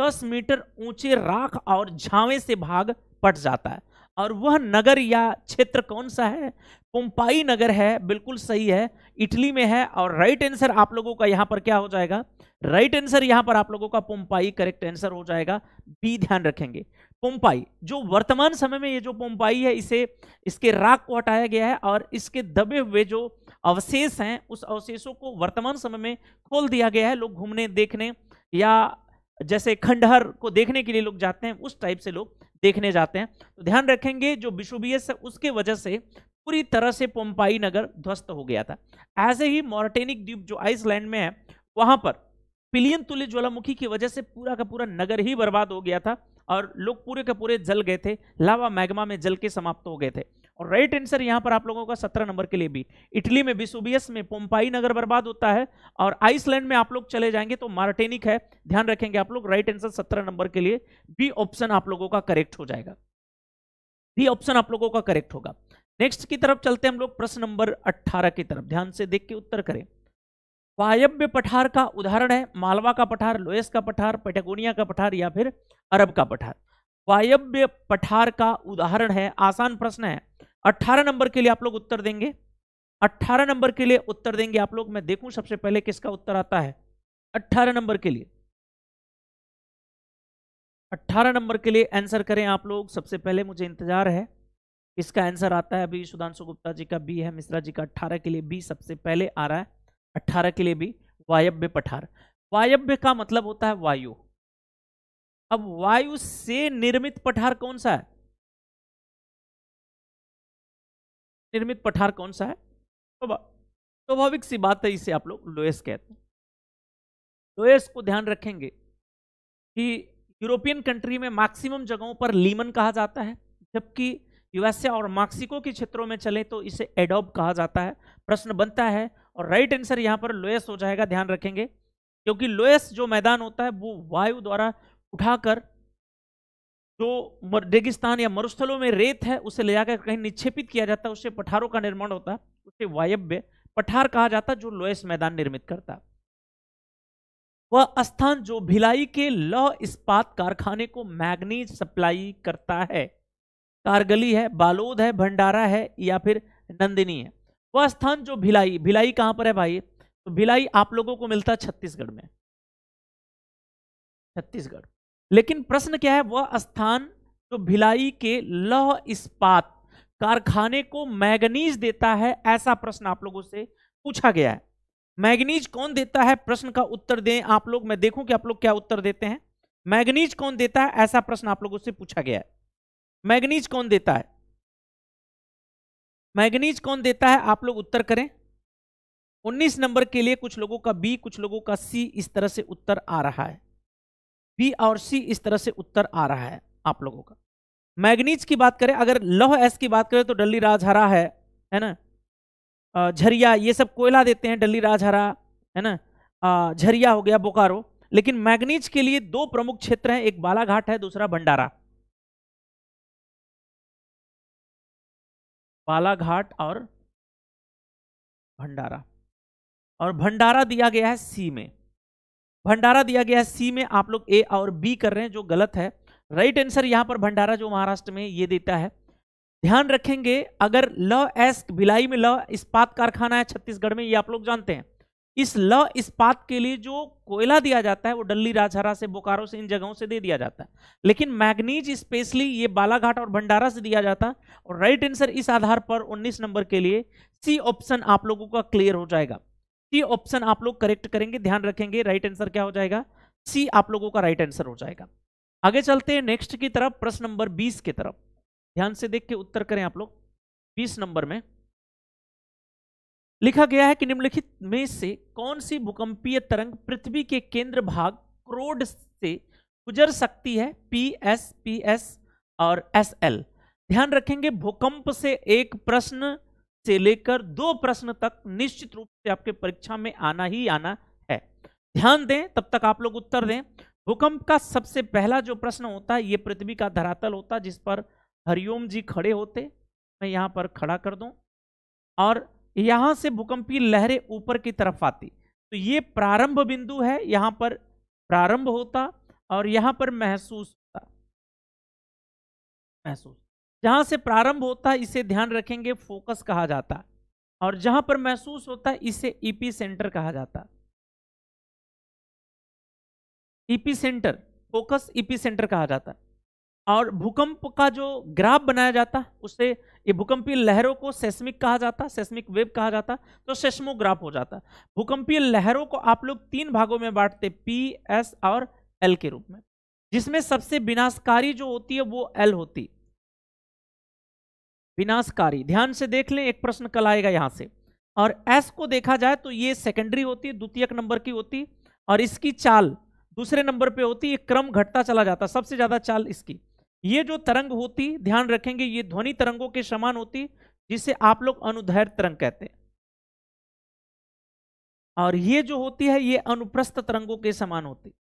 दस मीटर ऊंचे राख और झावे से भाग पट जाता है और वह नगर या क्षेत्र कौन सा है पोम्पाई नगर है बिल्कुल सही है इटली में है और राइट आंसर आप लोगों का यहां पर क्या हो जाएगा राइट आंसर यहां पर आप लोगों का पोम्पाई करेक्ट आंसर हो जाएगा बी ध्यान रखेंगे पोम्पाई जो वर्तमान समय में ये जो पोम्पाई है इसे इसके राख को हटाया गया है और इसके दबे हुए जो अवशेष हैं उस अवशेषों को वर्तमान समय में खोल दिया गया है लोग घूमने देखने या जैसे खंडहर को देखने के लिए लोग जाते हैं उस टाइप से लोग देखने जाते हैं तो ध्यान रखेंगे जो विशुबियस है उसके वजह से पूरी तरह से पोम्पाई नगर ध्वस्त हो गया था ऐसे ही मॉरटेनिक द्वीप जो आइसलैंड में है वहाँ पर पिलियन तुल्य ज्वालामुखी की वजह से पूरा का पूरा नगर ही बर्बाद हो गया था और लोग पूरे के पूरे जल गए थे लावा मैग्मा में जल के समाप्त हो गए थे और राइट आंसर यहां पर आप लोगों का सत्रह नंबर के लिए भी इटली में विसुबियस में पोम्पाई नगर बर्बाद होता है और आइसलैंड में आप लोग चले जाएंगे तो मार्टेनिक है ध्यान रखेंगे आप लोग राइट आंसर सत्रह नंबर के लिए बी ऑप्शन आप लोगों का करेक्ट हो जाएगा बी ऑप्शन आप लोगों का करेक्ट होगा नेक्स्ट की तरफ चलते हम लोग प्रश्न नंबर अट्ठारह की तरफ ध्यान से देख के उत्तर करें वायव्य पठार का उदाहरण है मालवा का पठार लोयस का पठार पेटागोनिया का पठार या फिर अरब का पठार वायव्य पठार का उदाहरण है आसान प्रश्न है 18 नंबर के लिए आप लोग उत्तर देंगे 18 नंबर के लिए उत्तर देंगे आप लोग मैं देखूं सबसे पहले किसका उत्तर आता है 18 नंबर के लिए 18 नंबर के लिए आंसर करें आप लोग सबसे पहले मुझे इंतजार है इसका आंसर आता है अभी सुधांशु गुप्ता जी का बी है मिश्रा जी का अट्ठारह के लिए बी सबसे पहले आ रहा है अट्ठारह के लिए बी वायव्य पठार वायव्य का मतलब होता है वायु अब वायु से निर्मित पठार कौन सा है निर्मित पठार कौन सा है स्वाभाविक तो सी बात है इसे आप लोग लोएस कहते हैं लोएस को ध्यान रखेंगे कि यूरोपियन कंट्री में मैक्सिमम जगहों पर लीमन कहा जाता है जबकि यूएसए और मैक्सिको के क्षेत्रों में चले तो इसे एडोब कहा जाता है प्रश्न बनता है और राइट आंसर यहाँ पर लोएस हो जाएगा ध्यान रखेंगे क्योंकि लोएस जो मैदान होता है वो वायु द्वारा उठाकर जो रेगिस्तान या मरुस्थलों में रेत है उसे ले जाकर कहीं निक्षेपित किया जाता है उससे पठारों का निर्माण होता है उसे वायव्य पठार कहा जाता जो लोएस मैदान निर्मित करता वह स्थान जो भिलाई के लौह इस्पात कारखाने को मैग्नीज सप्लाई करता है कारगली है बालोद है भंडारा है या फिर नंदिनी है वह स्थान जो भिलाई भिलाई कहां पर है भाई तो भिलाई आप लोगों को मिलता छत्तीसगढ़ में छत्तीसगढ़ लेकिन प्रश्न क्या है वह स्थान जो भिलाई के लौह इस्पात कारखाने को मैगनीज देता है ऐसा प्रश्न आप लोगों से पूछा गया है मैगनीज कौन देता है प्रश्न का उत्तर दें आप लोग मैं देखूं कि आप लोग क्या उत्तर देते हैं मैगनीज कौन देता है ऐसा प्रश्न आप लोगों से पूछा गया है मैगनीज कौन देता है मैगनीज कौन देता है आप लोग उत्तर करें 19 नंबर के लिए कुछ लोगों का बी कुछ लोगों का सी इस तरह से उत्तर आ रहा है बी और सी इस तरह से उत्तर आ रहा है आप लोगों का मैग्नीज की बात करें अगर लौह एस की बात करें तो डल्ली राजहरा है है ना झरिया ये सब कोयला देते हैं डल्ली राजहरा है ना झरिया हो गया बोकारो लेकिन मैग्नीज के लिए दो प्रमुख क्षेत्र हैं एक बालाघाट है दूसरा भंडारा बालाघाट और भंडारा और भंडारा दिया गया है सी में भंडारा दिया गया है सी में आप लोग ए और बी कर रहे हैं जो गलत है राइट आंसर यहां पर भंडारा जो महाराष्ट्र में ये देता है ध्यान रखेंगे अगर ल एस्क भिलाई में ल इस्पात कारखाना है छत्तीसगढ़ में ये आप लोग जानते हैं इस ल इस्पात के लिए जो कोयला दिया जाता है वो डल्ली राजहरा से बोकारो से इन जगहों से दे दिया जाता है लेकिन मैग्नीज स्पेशली ये बालाघाट और भंडारा से दिया जाता है और राइट आंसर इस आधार पर 19 नंबर के लिए सी ऑप्शन आप लोगों का क्लियर हो जाएगा सी ऑप्शन आप लोग करेक्ट करेंगे ध्यान रखेंगे राइट right आंसर क्या हो जाएगा सी आप लोगों का राइट right आंसर हो जाएगा आगे चलते हैं नेक्स्ट की तरफ प्रश्न नंबर बीस की तरफ ध्यान से देख के उत्तर करें आप लोग बीस नंबर में लिखा गया है कि निम्नलिखित में से कौन सी भूकंपीय तरंग पृथ्वी के केंद्र भाग क्रोड से गुजर सकती है पी एस पी एस और एस एल ध्यान रखेंगे भूकंप से एक प्रश्न से लेकर दो प्रश्न तक निश्चित रूप से आपके परीक्षा में आना ही आना है ध्यान दें तब तक आप लोग उत्तर दें भूकंप का सबसे पहला जो प्रश्न होता है ये पृथ्वी का धरातल होता जिस पर हरिओम जी खड़े होते मैं यहाँ पर खड़ा कर दूँ और यहाँ से भूकंपीय लहरें ऊपर की तरफ आती तो ये प्रारंभ बिंदु है यहाँ पर प्रारंभ होता और यहाँ पर महसूस होता महसूस जहां से प्रारंभ होता है इसे ध्यान रखेंगे फोकस कहा जाता और जहां पर महसूस होता है इसे ईपी सेंटर कहा जाता epicentre focus epicentre कहा जाता है और भूकंप का जो ग्राफ बनाया जाता है उसे ये भूकंपीय लहरों को सेस्मिक कहा जाता है सेस्मिक वेव कहा जाता है तो सेस्मोग्राफ हो जाता है भूकंपीय लहरों को आप लोग तीन भागों में बांटते पी एस और एल के रूप में जिसमें सबसे विनाशकारी जो होती है वो एल होती है विनाशकारी ध्यान से देख लें एक प्रश्न कल आएगा यहाँ से और एस को देखा जाए तो ये सेकेंडरी होती है द्वितीयक नंबर की होती और इसकी चाल दूसरे नंबर पे होती है क्रम घटता चला जाता सबसे ज़्यादा चाल इसकी ये जो तरंग होती ध्यान रखेंगे ये ध्वनि तरंगों के समान होती जिसे आप लोग अनुधैर तरंग कहते हैं और ये जो होती है ये अनुप्रस्थ तरंगों के समान होती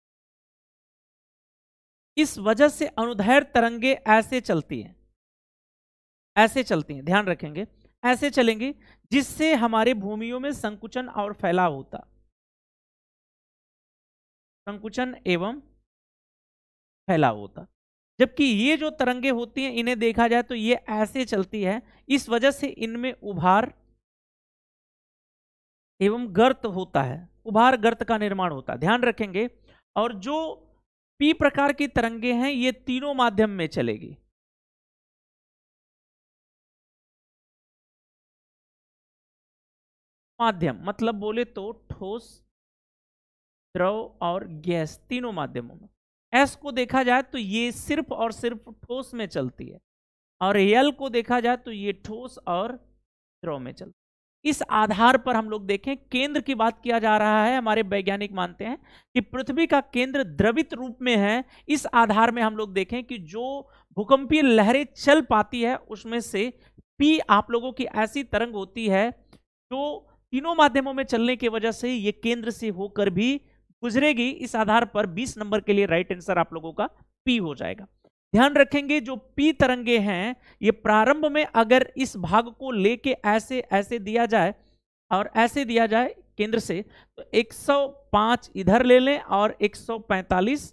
इस वजह से अनुधैर तरंगे ऐसे चलती हैं ऐसे चलती हैं ध्यान रखेंगे ऐसे चलेंगे जिससे हमारे भूमियों में संकुचन और फैलाव होता संकुचन एवं फैलाव होता जबकि ये जो तरंगे होती हैं इन्हें देखा जाए तो ये ऐसे चलती है इस वजह से इनमें उभार एवं गर्त होता है उभार गर्त का निर्माण होता है ध्यान रखेंगे और जो पी प्रकार की तरंगे हैं ये तीनों माध्यम में चलेगी माध्यम मतलब बोले तो ठोस द्रव और गैस तीनों माध्यमों में एस को देखा जाए तो ये सिर्फ और सिर्फ ठोस में चलती है और एल को देखा जाए तो ये ठोस और द्रव में चलती है इस आधार पर हम लोग देखें केंद्र की बात किया जा रहा है हमारे वैज्ञानिक मानते हैं कि पृथ्वी का केंद्र द्रवित रूप में है इस आधार में हम लोग देखें कि जो भूकंपीय लहरें चल पाती है उसमें से पी आप लोगों की ऐसी तरंग होती है जो तीनों माध्यमों में चलने की वजह से ये केंद्र से होकर भी गुजरेगी इस आधार पर 20 नंबर के लिए राइट आंसर आप लोगों का पी हो जाएगा ध्यान रखेंगे जो पी तरंगे हैं ये प्रारंभ में अगर इस भाग को लेके ऐसे ऐसे दिया जाए और ऐसे दिया जाए केंद्र से तो 105 इधर ले लें और 145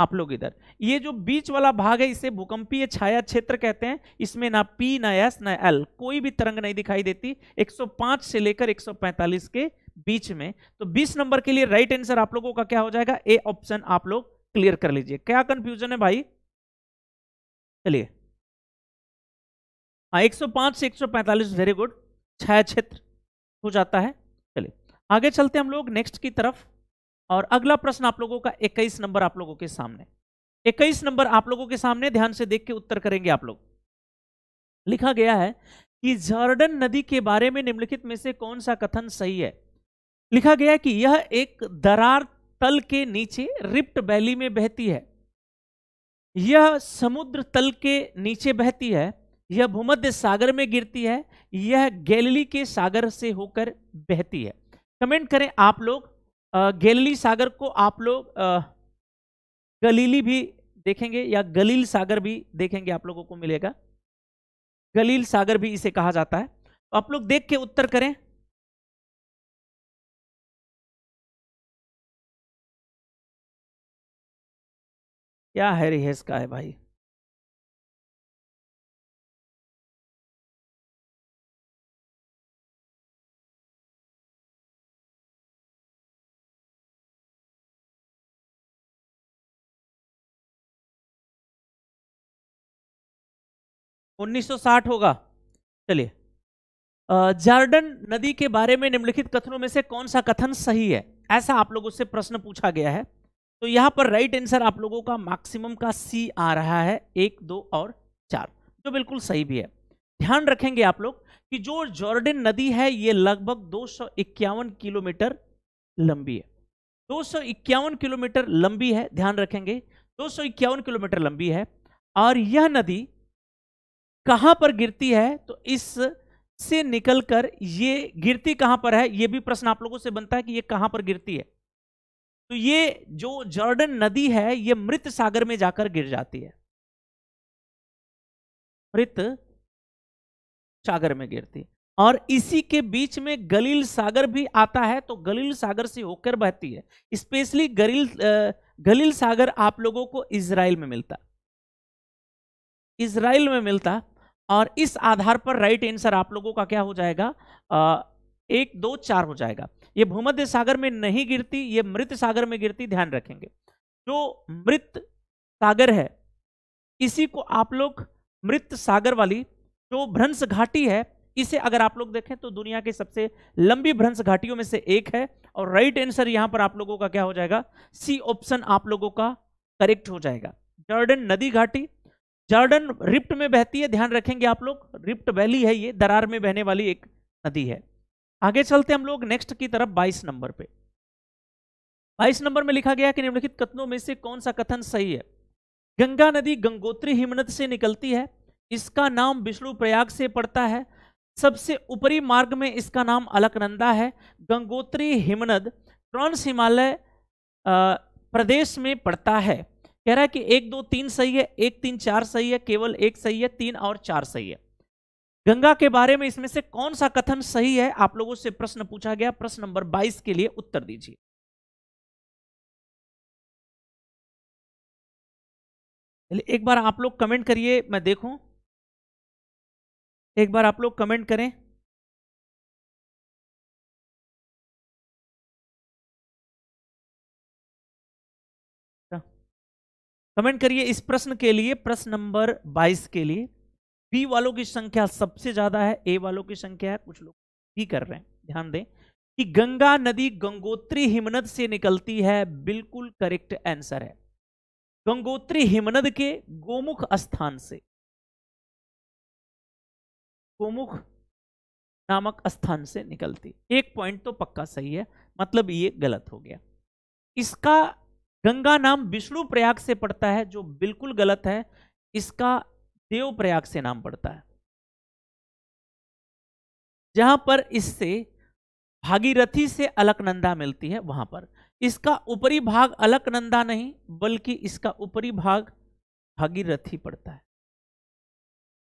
आप लोग इधर ये जो बीच वाला भाग है इसे भूकंपीय छाया क्षेत्र कहते हैं इसमें ना पी ना एस ना एल कोई भी तरंग नहीं दिखाई देती 105 से लेकर 145 के बीच में तो 20 नंबर के लिए राइट आंसर आप लोगों का क्या हो जाएगा ए ऑप्शन आप लोग क्लियर कर लीजिए क्या कंफ्यूजन है भाई चलिए हाँ 105 से 145 वेरी गुड छाया क्षेत्र हो जाता है चलिए आगे चलते हम लोग नेक्स्ट की तरफ और अगला प्रश्न आप लोगों का इक्कीस नंबर आप लोगों के सामने इक्कीस नंबर आप लोगों के सामने ध्यान से देख के उत्तर करेंगे आप लोग लिखा गया है कि जॉर्डन नदी के बारे में निम्नलिखित में से कौन सा कथन सही है लिखा गया है कि यह एक दरार तल के नीचे रिप्ट वैली में बहती है यह समुद्र तल के नीचे बहती है यह भूमध्य सागर में गिरती है यह गैलली के सागर से होकर बहती है कमेंट करें आप लोग गैलीली सागर को आप लोग गलीली भी देखेंगे या गलील सागर भी देखेंगे आप लोगों को मिलेगा गलील सागर भी इसे कहा जाता है तो आप लोग देख के उत्तर करें क्या है रिहेस का है भाई 1960 होगा चलिए जार्डन नदी के बारे में निम्नलिखित कथनों में से कौन सा कथन सही है ऐसा आप लोगों से प्रश्न पूछा गया है तो यहां पर राइट आंसर आप लोगों का मैक्सिमम का सी आ रहा है एक दो और चार जो बिल्कुल सही भी है ध्यान रखेंगे आप लोग कि जो जॉर्डन नदी है ये लगभग दो किलोमीटर लंबी है दो किलोमीटर लंबी है ध्यान रखेंगे दो किलोमीटर लंबी है और यह नदी कहां पर गिरती है तो इस से निकलकर ये गिरती कहां पर है ये भी प्रश्न आप लोगों से बनता है कि ये कहां पर गिरती है तो ये जो जॉर्डन नदी है ये मृत सागर में जाकर गिर जाती है मृत सागर में गिरती है और इसी के बीच में गलील सागर भी आता है तो गलील सागर से होकर बहती है स्पेशली गलील गलील सागर आप लोगों को इसराइल में मिलता इसराइल में मिलता और इस आधार पर राइट आंसर आप लोगों का क्या हो जाएगा आ, एक दो चार हो जाएगा ये भूमध्य सागर में नहीं गिरती ये मृत सागर में गिरती ध्यान रखेंगे जो मृत सागर है इसी को आप लोग मृत सागर वाली जो भ्रंश घाटी है इसे अगर आप लोग देखें तो दुनिया के सबसे लंबी भ्रंश घाटियों में से एक है और राइट आंसर यहां पर आप लोगों का क्या हो जाएगा सी ऑप्शन आप लोगों का करेक्ट हो जाएगा जॉर्डन नदी घाटी जॉर्डन रिप्ट में बहती है ध्यान रखेंगे आप लोग रिप्ट वैली है ये दरार में बहने वाली एक नदी है आगे चलते हम लोग नेक्स्ट की तरफ 22 नंबर पे 22 नंबर में लिखा गया कि निम्नलिखित कथनों में से कौन सा कथन सही है गंगा नदी गंगोत्री हिमनद से निकलती है इसका नाम विष्णु प्रयाग से पड़ता है सबसे ऊपरी मार्ग में इसका नाम अलकनंदा है गंगोत्री हिमनद ट्रांस हिमालय प्रदेश में पड़ता है कह रहा है कि एक दो तीन सही है एक तीन चार सही है केवल एक सही है तीन और चार सही है गंगा के बारे में इसमें से कौन सा कथन सही है आप लोगों से प्रश्न पूछा गया प्रश्न नंबर 22 के लिए उत्तर दीजिए एक बार आप लोग कमेंट करिए मैं देखूं एक बार आप लोग कमेंट करें कमेंट करिए इस प्रश्न के लिए प्रश्न नंबर 22 के लिए बी वालों की संख्या सबसे ज्यादा है ए वालों की संख्या है कुछ लोग भी कर रहे हैं ध्यान दें कि गंगा नदी गंगोत्री हिमनद से निकलती है बिल्कुल करेक्ट आंसर है गंगोत्री हिमनद के गोमुख स्थान से गोमुख नामक स्थान से निकलती एक पॉइंट तो पक्का सही है मतलब ये गलत हो गया इसका गंगा नाम विष्णु प्रयाग से पड़ता है जो बिल्कुल गलत है इसका देव प्रयाग से नाम पड़ता है जहां पर इससे भागीरथी से अलकनंदा मिलती है वहां पर इसका ऊपरी भाग अलकनंदा नहीं बल्कि इसका ऊपरी भाग भागीरथी पड़ता है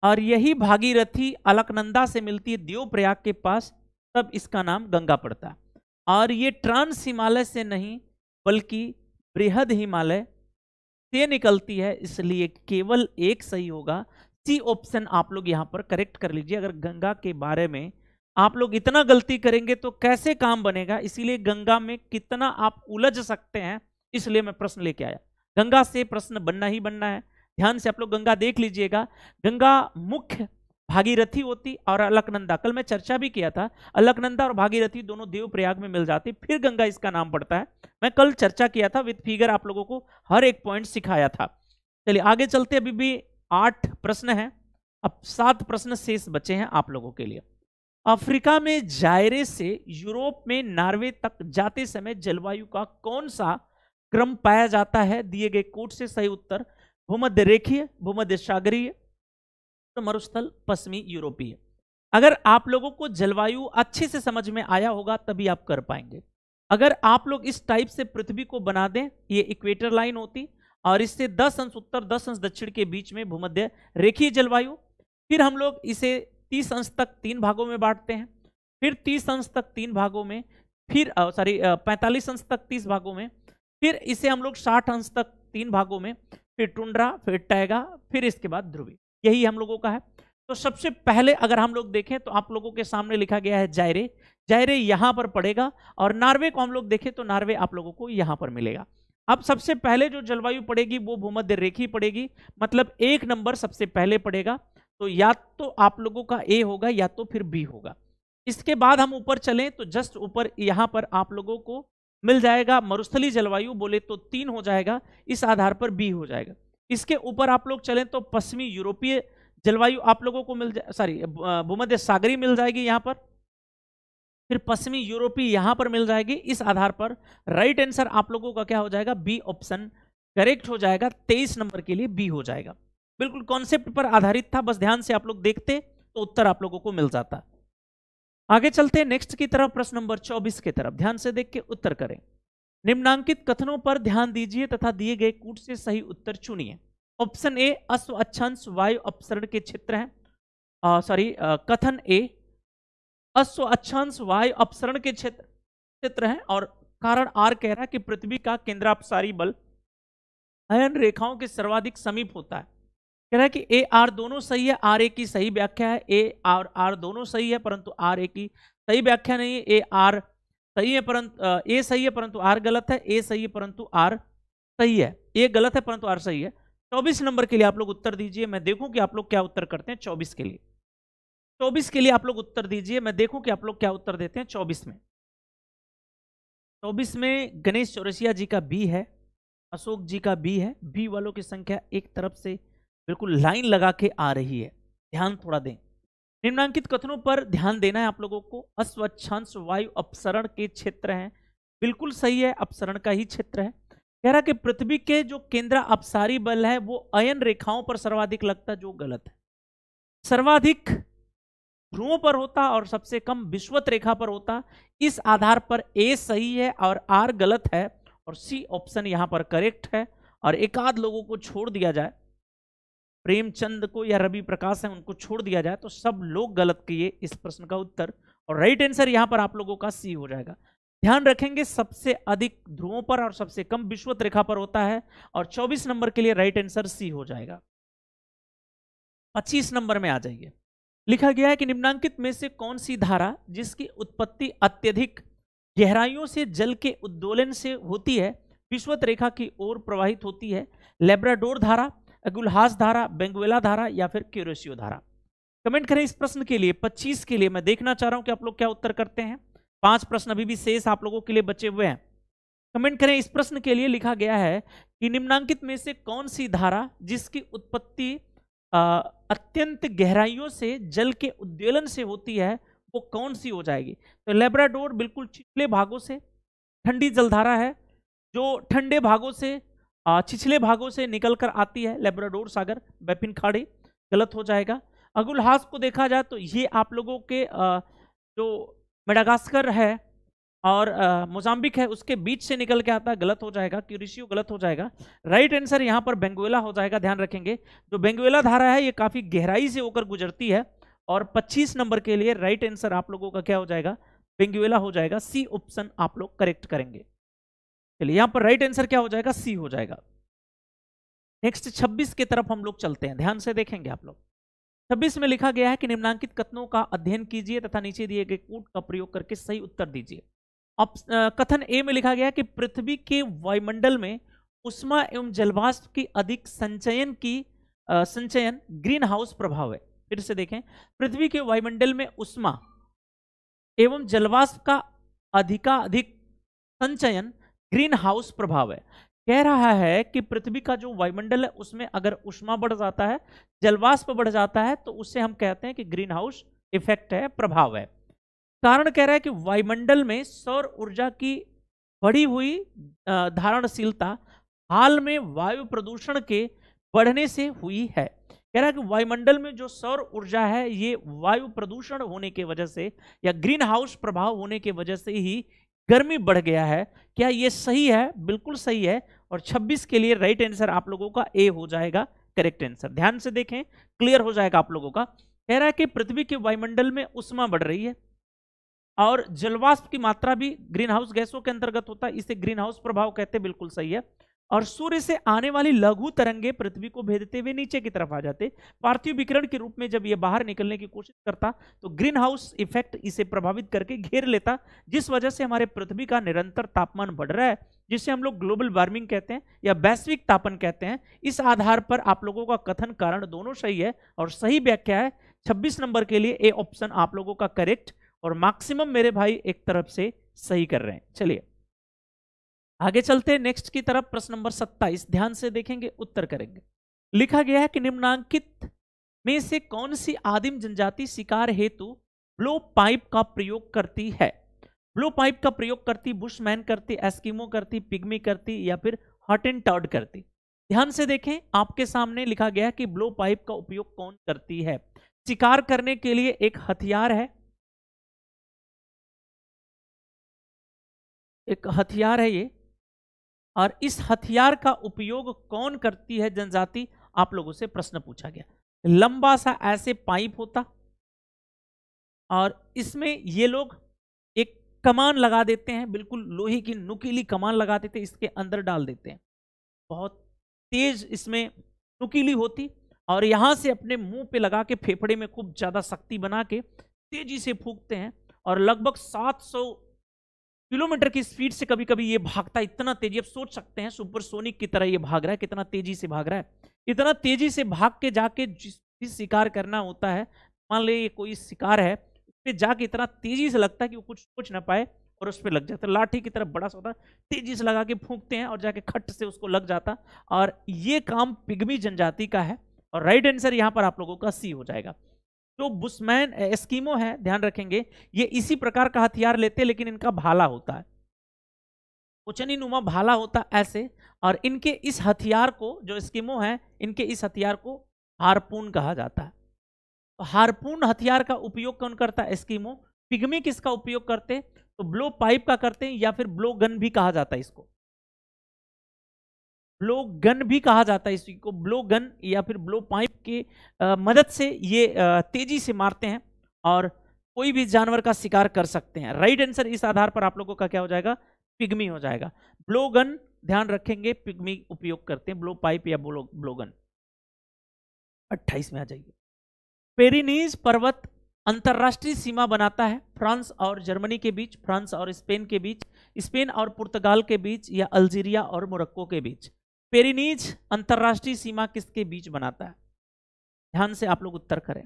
और यही भागीरथी अलकनंदा से मिलती है देव प्रयाग के पास तब इसका नाम गंगा पड़ता है और ये ट्रांस हिमालय से नहीं बल्कि बृहद हिमालय से निकलती है इसलिए केवल एक सही होगा सी ऑप्शन आप लोग यहाँ पर करेक्ट कर लीजिए अगर गंगा के बारे में आप लोग इतना गलती करेंगे तो कैसे काम बनेगा इसीलिए गंगा में कितना आप उलझ सकते हैं इसलिए मैं प्रश्न लेके आया गंगा से प्रश्न बनना ही बनना है ध्यान से आप लोग गंगा देख लीजिएगा गंगा मुख्य भागीरथी होती और अलकनंदा कल मैं चर्चा भी किया था अलकनंदा और भागीरथी दोनों देव प्रयाग में मिल जाती फिर गंगा इसका नाम पड़ता है मैं कल चर्चा किया था विथ फिगर आप लोगों को हर एक पॉइंट सिखाया था चलिए आगे चलते अभी भी आठ प्रश्न है अब सात प्रश्न शेष बचे हैं आप लोगों के लिए अफ्रीका में जायरे से यूरोप में नार्वे तक जाते समय जलवायु का कौन सा क्रम पाया जाता है दिए गए कोट से सही उत्तर भूमध्य रेखीय भूमध्य सागरीय मरुस्थल पश्चिमी यूरोपीय अगर आप लोगों को जलवायु अच्छे से समझ में आया होगा तभी आप कर पाएंगे अगर आप लोग इस टाइप से पृथ्वी को बना दें ये इक्वेटर लाइन होती और इससे 10 अंश उत्तर 10 अंश दक्षिण के बीच में भूमध्य रेखीय जलवायु फिर हम लोग इसे 30 अंश तक तीन भागों में बांटते हैं फिर 30 अंश तक तीन भागों में फिर सॉरी 45 अंश तक 30 भागों में फिर इसे हम लोग 60 अंश तक तीन भागों में फिर टुंड्रा फिर टैगा फिर इसके बाद ध्रुवी यही हम लोगों का है तो सबसे पहले अगर हम लोग देखें तो आप लोगों के सामने लिखा गया है जायरे जायरे यहाँ पर पड़ेगा और नार्वे को हम लोग देखें तो नार्वे आप लोगों को यहाँ पर मिलेगा अब सबसे पहले जो जलवायु पड़ेगी वो भूमध्य रेखी पड़ेगी मतलब एक नंबर सबसे पहले पड़ेगा तो या तो आप लोगों का ए होगा या तो फिर बी होगा इसके बाद हम ऊपर चलें तो जस्ट ऊपर यहाँ पर आप लोगों को मिल जाएगा मरुस्थली जलवायु बोले तो तीन हो जाएगा इस आधार पर बी हो जाएगा इसके ऊपर आप लोग चलें तो पश्चिमी यूरोपीय जलवायु आप लोगों को मिल जाए सॉरी भूमध्य सागरी मिल जाएगी यहां पर फिर पश्चिमी यूरोपीय यहां पर मिल जाएगी इस आधार पर राइट आंसर आप लोगों का क्या हो जाएगा बी ऑप्शन करेक्ट हो जाएगा तेईस नंबर के लिए बी हो जाएगा बिल्कुल कॉन्सेप्ट पर आधारित था बस ध्यान से आप लोग देखते तो उत्तर आप लोगों को मिल जाता आगे चलते नेक्स्ट की तरफ प्रश्न नंबर चौबीस की तरफ ध्यान से देख के उत्तर करें निम्नांकित कथनों पर ध्यान दीजिए तथा दिए गए कूट से सही उत्तर चुनिए ऑप्शन ए अश्व अच्छांश वायु अपसरण के क्षेत्र हैं सॉरी कथन ए अश्व अच्छांश वायु अपसरण के क्षेत्र क्षेत्र हैं और कारण आर कह रहा है कि पृथ्वी का केंद्रापसारी बल अयन रेखाओं के सर्वाधिक समीप होता है कह रहा है कि ए आर दोनों सही है आर ए की सही व्याख्या है ए आर आर दोनों सही है परंतु आर ए की सही व्याख्या नहीं है ए आर सही है परंतु ए सही है परंतु आर गलत है ए सही है परंतु आर सही है ए गलत है परंतु आर सही है चौबीस नंबर के लिए आप लोग उत्तर दीजिए मैं देखूं कि आप लोग क्या उत्तर करते हैं चौबीस के लिए चौबीस के लिए आप लोग उत्तर दीजिए मैं देखूं कि आप लोग क्या उत्तर देते हैं चौबीस में चौबीस में गणेश चौरसिया जी का बी है अशोक जी का बी है बी वालों की संख्या एक तरफ से बिल्कुल लाइन लगा के आ रही है ध्यान थोड़ा दें निम्नांकित कथनों पर ध्यान देना है आप लोगों को अस्वच्छांश वायु अपसरण के क्षेत्र हैं बिल्कुल सही है अपसरण का ही क्षेत्र है कह रहा कि पृथ्वी के जो केंद्र अपसारी बल है वो अयन रेखाओं पर सर्वाधिक लगता जो गलत है सर्वाधिक ध्रुवों पर होता और सबसे कम विश्वत रेखा पर होता इस आधार पर ए सही है और आर गलत है और सी ऑप्शन यहाँ पर करेक्ट है और एक आध लोगों को छोड़ दिया जाए प्रेमचंद को या रवि प्रकाश है उनको छोड़ दिया जाए तो सब लोग गलत किए इस प्रश्न का उत्तर और राइट आंसर यहाँ पर आप लोगों का सी हो जाएगा ध्यान रखेंगे सबसे अधिक ध्रुवों पर और सबसे कम विश्वत रेखा पर होता है और 24 नंबर के लिए राइट आंसर सी हो जाएगा 25 नंबर में आ जाइए लिखा गया है कि निम्नांकित में से कौन सी धारा जिसकी उत्पत्ति अत्यधिक गहराइयों से जल के उद्दोलन से होती है विश्वत रेखा की ओर प्रवाहित होती है लेब्राडोर धारा अगुलहास धारा बेंगुएला धारा या फिर क्यूरोसियो धारा कमेंट करें इस प्रश्न के लिए 25 के लिए मैं देखना चाह रहा हूं कि आप लोग क्या उत्तर करते हैं पांच प्रश्न अभी भी शेष आप लोगों के लिए बचे हुए हैं कमेंट करें इस प्रश्न के लिए लिखा गया है कि निम्नांकित में से कौन सी धारा जिसकी उत्पत्ति अत्यंत गहराइयों से जल के उद्वेलन से होती है वो कौन सी हो जाएगी तो लेब्राडोर बिल्कुल चिपले भागों से ठंडी जलधारा है जो ठंडे भागों से छिछले भागों से निकल कर आती है लेब्राडोर सागर बेपिन खाड़ी गलत हो जाएगा हास को देखा जाए तो ये आप लोगों के जो मेडागास्कर है और मोजाम्बिक है उसके बीच से निकल के आता है गलत हो जाएगा क्यूरिशियो गलत हो जाएगा राइट आंसर यहाँ पर बेंगुएला हो जाएगा ध्यान रखेंगे जो बेंगुएला धारा है ये काफ़ी गहराई से होकर गुजरती है और 25 नंबर के लिए राइट आंसर आप लोगों का क्या हो जाएगा बेंगुएला हो जाएगा सी ऑप्शन आप लोग करेक्ट करेंगे चलिए यहां पर राइट आंसर क्या हो जाएगा सी हो जाएगा नेक्स्ट 26 के तरफ हम लोग चलते हैं ध्यान से देखेंगे आप लोग 26 में लिखा गया है कि निम्नांकित कथनों का अध्ययन कीजिए तथा नीचे दिए गए कूट का प्रयोग करके सही उत्तर दीजिए अब कथन ए में लिखा गया है कि पृथ्वी के वायुमंडल में उष्मा एवं जलवाष्प की अधिक संचयन की आ, संचयन ग्रीन हाउस प्रभाव है फिर से देखें पृथ्वी के वायुमंडल में उष्मा एवं जलवाष्प का अधिकाधिक संचयन ग्रीन हाउस प्रभाव है कह रहा है कि पृथ्वी का जो वायुमंडल है उसमें अगर उष्मा बढ़ जाता है जलवाष्प बढ़ जाता है तो उससे हम कहते हैं कि ग्रीन हाउस इफेक्ट है प्रभाव है कारण कह रहा है कि वायुमंडल में सौर ऊर्जा की बढ़ी हुई धारणशीलता हाल में वायु प्रदूषण के बढ़ने से हुई है कह रहा है कि वायुमंडल में जो सौर ऊर्जा है ये वायु प्रदूषण होने के वजह से या ग्रीन हाउस प्रभाव होने के वजह से ही गर्मी बढ़ गया है क्या ये सही है बिल्कुल सही है और 26 के लिए राइट आंसर आप लोगों का ए हो जाएगा करेक्ट आंसर ध्यान से देखें क्लियर हो जाएगा आप लोगों का कह रहा है कि पृथ्वी के वायुमंडल में उष्मा बढ़ रही है और जलवाष्प की मात्रा भी ग्रीन हाउस गैसों के अंतर्गत होता है इसे ग्रीन हाउस प्रभाव कहते हैं बिल्कुल सही है और सूर्य से आने वाली लघु तरंगे पृथ्वी को भेदते हुए नीचे की तरफ आ जाते पार्थिव विकिरण के रूप में जब यह बाहर निकलने की कोशिश करता तो ग्रीन हाउस इफेक्ट इसे प्रभावित करके घेर लेता जिस वजह से हमारे पृथ्वी का निरंतर तापमान बढ़ रहा है जिसे हम लोग ग्लोबल वार्मिंग कहते हैं या वैश्विक तापन कहते हैं इस आधार पर आप लोगों का कथन कारण दोनों सही है और सही व्याख्या है छब्बीस नंबर के लिए ए ऑप्शन आप लोगों का करेक्ट और मैक्सिमम मेरे भाई एक तरफ से सही कर रहे हैं चलिए आगे चलते हैं नेक्स्ट की तरफ प्रश्न नंबर सत्ताईस ध्यान से देखेंगे उत्तर करेंगे लिखा गया है कि निम्नांकित में से कौन सी आदिम जनजाति शिकार हेतु ब्लो पाइप का प्रयोग करती है ब्लो पाइप का प्रयोग करती बुशमैन करती एस्किमो करती पिग्मी करती या फिर हॉट एंड टर्ड करती ध्यान से देखें आपके सामने लिखा गया है कि ब्लो पाइप का उपयोग कौन करती है शिकार करने के लिए एक हथियार है एक हथियार है ये और इस हथियार का उपयोग कौन करती है जनजाति आप लोगों से प्रश्न पूछा गया लंबा सा ऐसे पाइप होता और इसमें ये लोग एक कमान लगा देते हैं बिल्कुल लोहे की नुकीली कमान लगा देते हैं इसके अंदर डाल देते हैं बहुत तेज इसमें नुकीली होती और यहां से अपने मुंह पे लगा के फेफड़े में खूब ज़्यादा शक्ति बना के तेजी से फूकते हैं और लगभग 700 किलोमीटर की स्पीड से कभी कभी ये भागता है इतना तेजी आप सोच सकते हैं सुपरसोनिक की तरह ये भाग रहा है कितना तेजी से भाग रहा है इतना तेजी से भाग के जाके जिस भी शिकार करना होता है मान ले ये कोई शिकार है उस पर जाके इतना तेजी से लगता है कि वो कुछ सोच ना पाए और उस पर लग जाता है लाठी की तरफ बड़ा सा होता है तेजी से लगा के फूकते हैं और जाके खट से उसको लग जाता और ये काम पिगमी जनजाति का है और राइट आंसर यहाँ पर आप लोगों का सी हो जाएगा जो तो बुस्मैन एस्कीमो है ध्यान रखेंगे ये इसी प्रकार का हथियार लेते लेकिन इनका भाला होता है उचनी नुमा भाला होता ऐसे और इनके इस हथियार को जो स्कीमो है इनके इस हथियार को हारपून कहा जाता है तो हारपून हथियार का उपयोग कौन करता है स्कीमो पिग्मी किसका उपयोग करते तो ब्लो पाइप का करते हैं या फिर ब्लो गन भी कहा जाता है इसको ब्लो गन भी कहा जाता है इसी को ब्लो गन या फिर ब्लो पाइप के मदद से ये आ, तेजी से मारते हैं और कोई भी जानवर का शिकार कर सकते हैं राइट आंसर इस आधार पर आप लोगों का क्या हो जाएगा पिग्मी हो जाएगा ब्लो गन ध्यान रखेंगे पिग्मी उपयोग करते हैं ब्लो पाइप या ब्लो गन अट्ठाईस में आ जाइए पेरिनीज पर्वत अंतर्राष्ट्रीय सीमा बनाता है फ्रांस और जर्मनी के बीच फ्रांस और स्पेन के बीच स्पेन और पुर्तगाल के बीच या अल्जीरिया और मोरक्को के बीच पेरिनीज अंतर्राष्ट्रीय सीमा किसके बीच बनाता है ध्यान से आप लोग उत्तर करें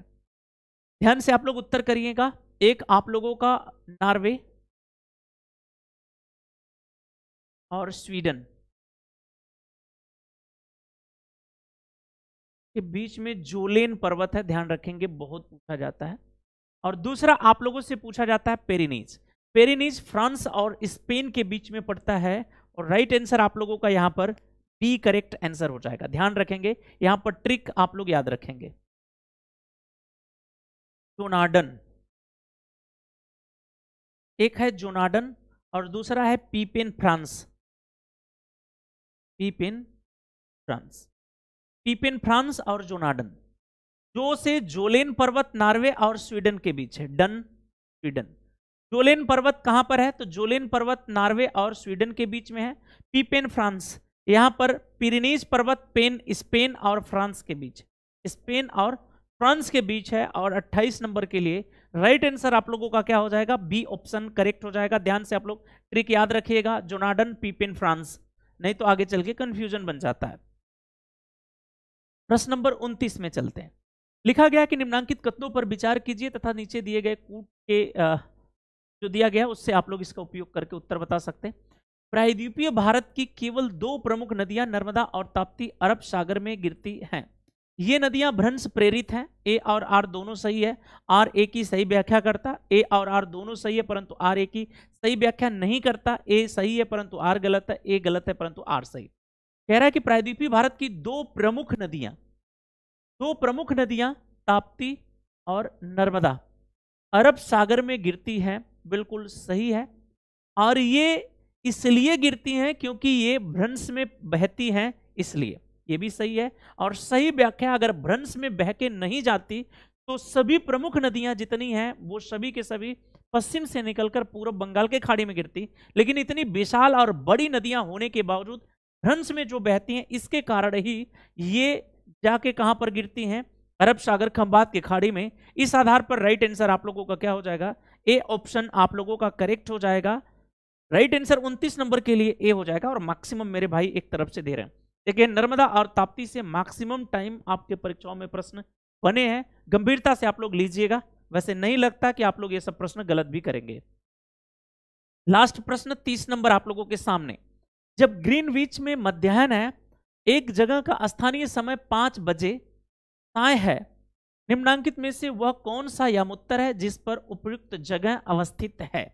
ध्यान से आप लोग उत्तर करिएगा एक आप लोगों का नॉर्वे और स्वीडन के बीच में जोलेन पर्वत है ध्यान रखेंगे बहुत पूछा जाता है और दूसरा आप लोगों से पूछा जाता है पेरिनीज पेरिनीज फ्रांस और स्पेन के बीच में पड़ता है और राइट आंसर आप लोगों का यहां पर बी करेक्ट आंसर हो जाएगा ध्यान रखेंगे यहां पर ट्रिक आप लोग याद रखेंगे जोनाडन एक है जोनाडन और दूसरा है pippin France pippin France pippin France और जोनाडन जो से जोलेन पर्वत नार्वे और स्वीडन के बीच है डन स्वीडन जोलेन पर्वत कहां पर है तो जोलेन पर्वत नार्वे और स्वीडन के बीच में है पीपेन फ्रांस यहाँ पर पिरिनीज पर्वत पेन स्पेन और फ्रांस के बीच स्पेन और फ्रांस के बीच है और 28 नंबर के लिए राइट right आंसर आप लोगों का क्या हो जाएगा बी ऑप्शन करेक्ट हो जाएगा ध्यान से आप लोग ट्रिक याद रखिएगा जोनाडन पीपेन फ्रांस नहीं तो आगे चल के कंफ्यूजन बन जाता है प्रश्न नंबर 29 में चलते हैं लिखा गया कि निम्नांकित कथनों पर विचार कीजिए तथा नीचे दिए गए कूट के जो दिया गया उससे आप लोग इसका उपयोग करके उत्तर बता सकते हैं प्रायद्वीपीय भारत की केवल दो प्रमुख नदियां नर्मदा और ताप्ती अरब सागर में गिरती हैं ये नदियां भ्रंश प्रेरित हैं ए और आर दोनों सही है आर ए की सही व्याख्या करता ए और आर दोनों सही है परंतु आर ए की सही व्याख्या नहीं करता ए सही है परंतु आर गलत है ए गलत है परंतु आर सही कह रहा है कि प्रायद्वीपीय भारत की दो प्रमुख नदियां दो प्रमुख नदियां ताप्ती और नर्मदा अरब सागर में गिरती हैं बिल्कुल सही है और ये इसलिए गिरती हैं क्योंकि ये भ्रंश में बहती हैं इसलिए ये भी सही है और सही व्याख्या अगर भ्रंश में बह के नहीं जाती तो सभी प्रमुख नदियां जितनी हैं वो सभी के सभी पश्चिम से निकलकर पूर्व बंगाल के खाड़ी में गिरती लेकिन इतनी विशाल और बड़ी नदियां होने के बावजूद भ्रंश में जो बहती हैं इसके कारण ही ये जाके कहाँ पर गिरती हैं अरब सागर खंबात की खाड़ी में इस आधार पर राइट आंसर आप लोगों का क्या हो जाएगा ए ऑप्शन आप लोगों का करेक्ट हो जाएगा राइट आंसर 29 नंबर के लिए ए हो जाएगा और मैक्सिमम मेरे भाई एक तरफ से दे रहे हैं देखिए नर्मदा और ताप्ती से मैक्सिमम टाइम आपके परीक्षाओं में प्रश्न बने हैं गंभीरता से आप लोग लीजिएगा वैसे नहीं लगता कि आप लोग ये सब प्रश्न गलत भी करेंगे लास्ट प्रश्न तीस नंबर आप लोगों के सामने जब ग्रीन बीच में मध्यान्ह है एक जगह का स्थानीय समय पांच बजे साय है निम्नांकित में से वह कौन सा यामुत्तर है जिस पर उपयुक्त जगह अवस्थित है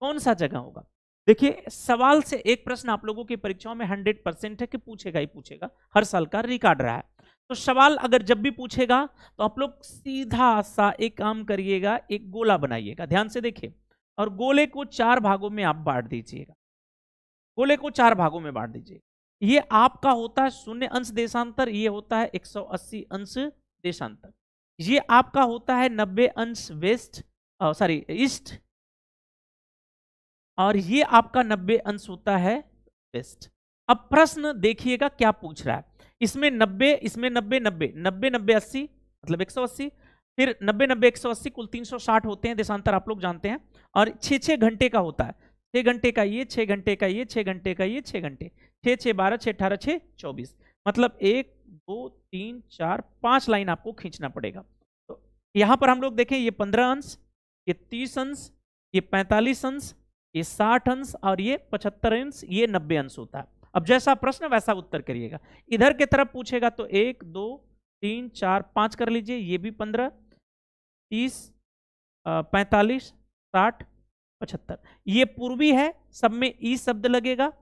कौन सा जगह होगा देखिए सवाल से एक प्रश्न आप लोगों की परीक्षाओं में हंड्रेड परसेंट है कि पूछेगा ही पूछेगा हर साल का रिकॉर्ड रहा है तो सवाल अगर जब भी पूछेगा तो आप लोग सीधा सा एक काम करिएगा एक गोला बनाइएगा ध्यान से देखिए और गोले को चार भागों में आप बांट दीजिएगा गोले को चार भागों में बांट दीजिएगा ये आपका होता है शून्य अंश देशांतर ये होता है 180 अंश देशांतर ये आपका होता है 90 अंश वेस्ट सॉरी ईस्ट और ये आपका नब्बे अंश होता है बेस्ट अब प्रश्न देखिएगा क्या पूछ रहा है इसमें नब्बे इसमें नब्बे नब्बे नब्बे नब्बे अस्सी मतलब एक सौ अस्सी फिर नब्बे नब्बे एक सौ अस्सी कुल तीन सौ साठ होते हैं देशांतर आप लोग जानते हैं और छः छः घंटे का होता है छः घंटे का ये छः घंटे का ये छः घंटे का ये छः घंटे छः छः बारह छः अठारह छः चौबीस मतलब एक दो तीन चार पाँच लाइन आपको खींचना पड़ेगा तो यहाँ पर हम लोग देखें ये पंद्रह अंश ये तीस अंश ये पैंतालीस अंश ये साठ अंश और ये पचहत्तर अंश ये नब्बे अंश होता है अब जैसा प्रश्न वैसा उत्तर करिएगा इधर के तरफ पूछेगा तो एक दो तीन चार पांच कर लीजिए ये भी पंद्रह तीस पैंतालीस साठ पचहत्तर ये पूर्वी है सब में ई शब्द लगेगा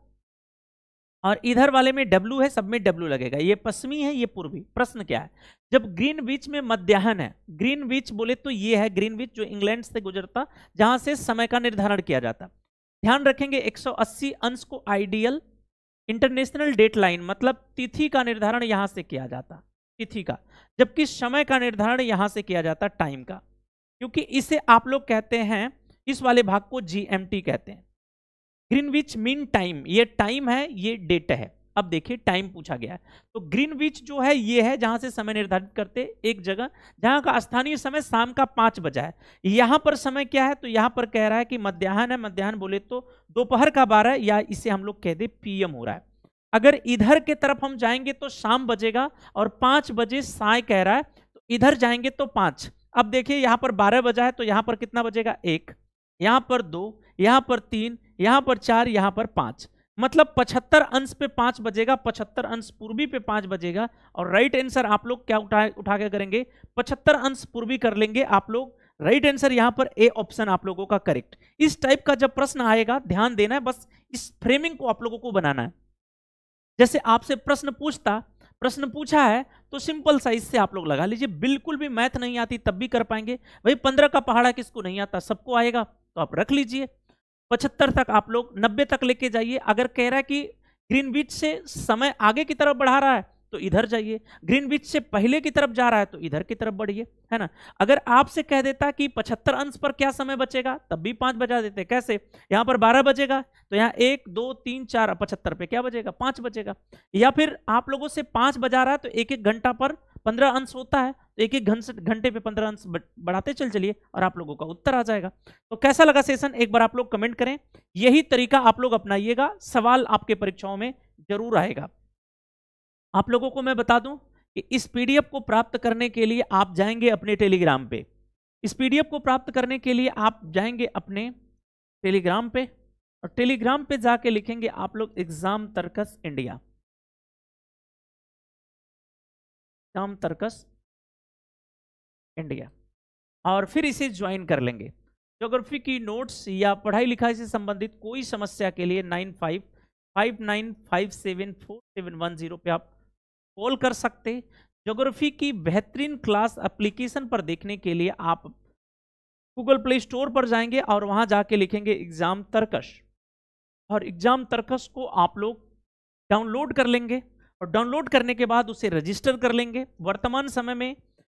और इधर वाले में डब्लू है सब में डब्लू लगेगा ये पश्चिमी है ये पूर्वी प्रश्न क्या है जब ग्रीन बीच में मध्याहन है ग्रीन बीच बोले तो ये है ग्रीन बीच जो इंग्लैंड से गुजरता जहां से समय का निर्धारण किया जाता है ध्यान रखेंगे 180 अंश को आइडियल इंटरनेशनल डेट लाइन मतलब तिथि का निर्धारण यहां से किया जाता तिथि का जबकि समय का निर्धारण यहां से किया जाता टाइम का क्योंकि इसे आप लोग कहते हैं इस वाले भाग को जीएमटी कहते हैं ग्रीन विच मीन टाइम ये टाइम है ये डेट है अब देखिए टाइम पूछा गया है तो बीच जो है ये है जहां से समय निर्धारित करते एक जगह जहां का स्थानीय समय शाम का पांच बजा है यहां पर समय क्या है तो यहां पर कह रहा है कि मध्याह्न है मध्याह्न बोले तो दोपहर का बारह या इसे हम लोग कह दे पीएम हो रहा है अगर इधर के तरफ हम जाएंगे तो शाम बजेगा और पांच बजे साय कह रहा है तो इधर जाएंगे तो पांच अब देखिए यहां पर बारह बजा है तो यहां पर कितना बजेगा एक यहां पर दो यहां पर तीन यहां पर चार यहां पर पांच मतलब 75 अंश पे पांच बजेगा 75 अंश पूर्वी पे पांच बजेगा और राइट आंसर आप लोग क्या उठा उठा के करेंगे 75 अंश पूर्वी कर लेंगे आप लोग राइट आंसर यहां पर ए ऑप्शन आप लोगों का करेक्ट इस टाइप का जब प्रश्न आएगा ध्यान देना है बस इस फ्रेमिंग को आप लोगों को बनाना है जैसे आपसे प्रश्न पूछता प्रश्न पूछा है तो सिंपल साइज से आप लोग लगा लीजिए बिल्कुल भी मैथ नहीं आती तब भी कर पाएंगे भाई पंद्रह का पहाड़ा किसको नहीं आता सबको आएगा तो आप रख लीजिए पचहत्तर तक आप लोग नब्बे तक लेके जाइए अगर कह रहा है कि ग्रीन बीच से समय आगे की तरफ बढ़ा रहा है तो इधर जाइए ग्रीन बीच से पहले की तरफ जा रहा है तो इधर की तरफ बढ़िए है ना अगर आपसे कह देता कि पचहत्तर अंश पर क्या समय बचेगा तब भी पाँच बजा देते कैसे यहाँ पर बारह बजेगा तो यहाँ एक दो तीन चार पचहत्तर पे क्या बजेगा पाँच बजेगा या फिर आप लोगों से पाँच बजा रहा है तो एक एक घंटा पर पंद्रह अंश होता है तो एक एक घंटे पे पंद्रह अंश बढ़ाते चल चलिए और आप लोगों का उत्तर आ जाएगा तो कैसा लगा सेशन एक बार आप लोग कमेंट करें यही तरीका आप लोग अपनाइएगा सवाल आपके परीक्षाओं में जरूर आएगा आप लोगों को मैं बता दूं कि इस पीडीएफ को प्राप्त करने के लिए आप जाएंगे अपने टेलीग्राम पे इस पीडीएफ को प्राप्त करने के लिए आप जाएंगे अपने टेलीग्राम पे और टेलीग्राम पे जाके लिखेंगे आप लोग exam Tarkas India exam Tarkas India और फिर इसे ज्वाइन कर लेंगे जोग्राफी की नोट्स या पढ़ाई लिखाई से संबंधित कोई समस्या के लिए nine five five nine five seven four seven one zero पे आप कॉल कर सकते जोग्राफी की बेहतरीन क्लास एप्लीकेशन पर देखने के लिए आप गूगल प्ले स्टोर पर जाएंगे और वहां जाके लिखेंगे एग्ज़ाम तर्कश और एग्ज़ाम तर्कश को आप लोग डाउनलोड कर लेंगे और डाउनलोड करने के बाद उसे रजिस्टर कर लेंगे वर्तमान समय में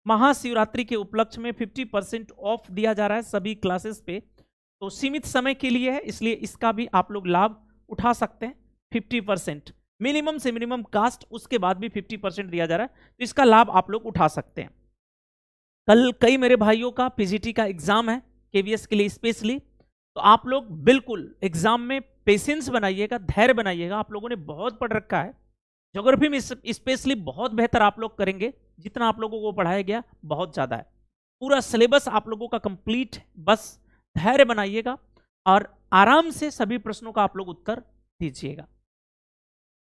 महाशिवरात्रि के उपलक्ष्य में 50 परसेंट ऑफ दिया जा रहा है सभी क्लासेस पे तो सीमित समय के लिए है इसलिए इसका भी आप लोग लाभ उठा सकते हैं 50 परसेंट मिनिमम से मिनिमम कास्ट उसके बाद भी 50 परसेंट दिया जा रहा है तो इसका लाभ आप लोग उठा सकते हैं कल कई मेरे भाइयों का पीजीटी का एग्जाम है केवीएस के लिए स्पेशली तो आप लोग बिल्कुल एग्जाम में पेशेंस बनाइएगा धैर्य बनाइएगा आप लोगों ने बहुत पढ़ रखा है जोग्राफी में स्पेशली बहुत बेहतर आप लोग करेंगे जितना आप लोगों को पढ़ाया गया बहुत ज़्यादा है पूरा सिलेबस आप लोगों का कंप्लीट बस धैर्य बनाइएगा और आराम से सभी प्रश्नों का आप लोग उत्तर दीजिएगा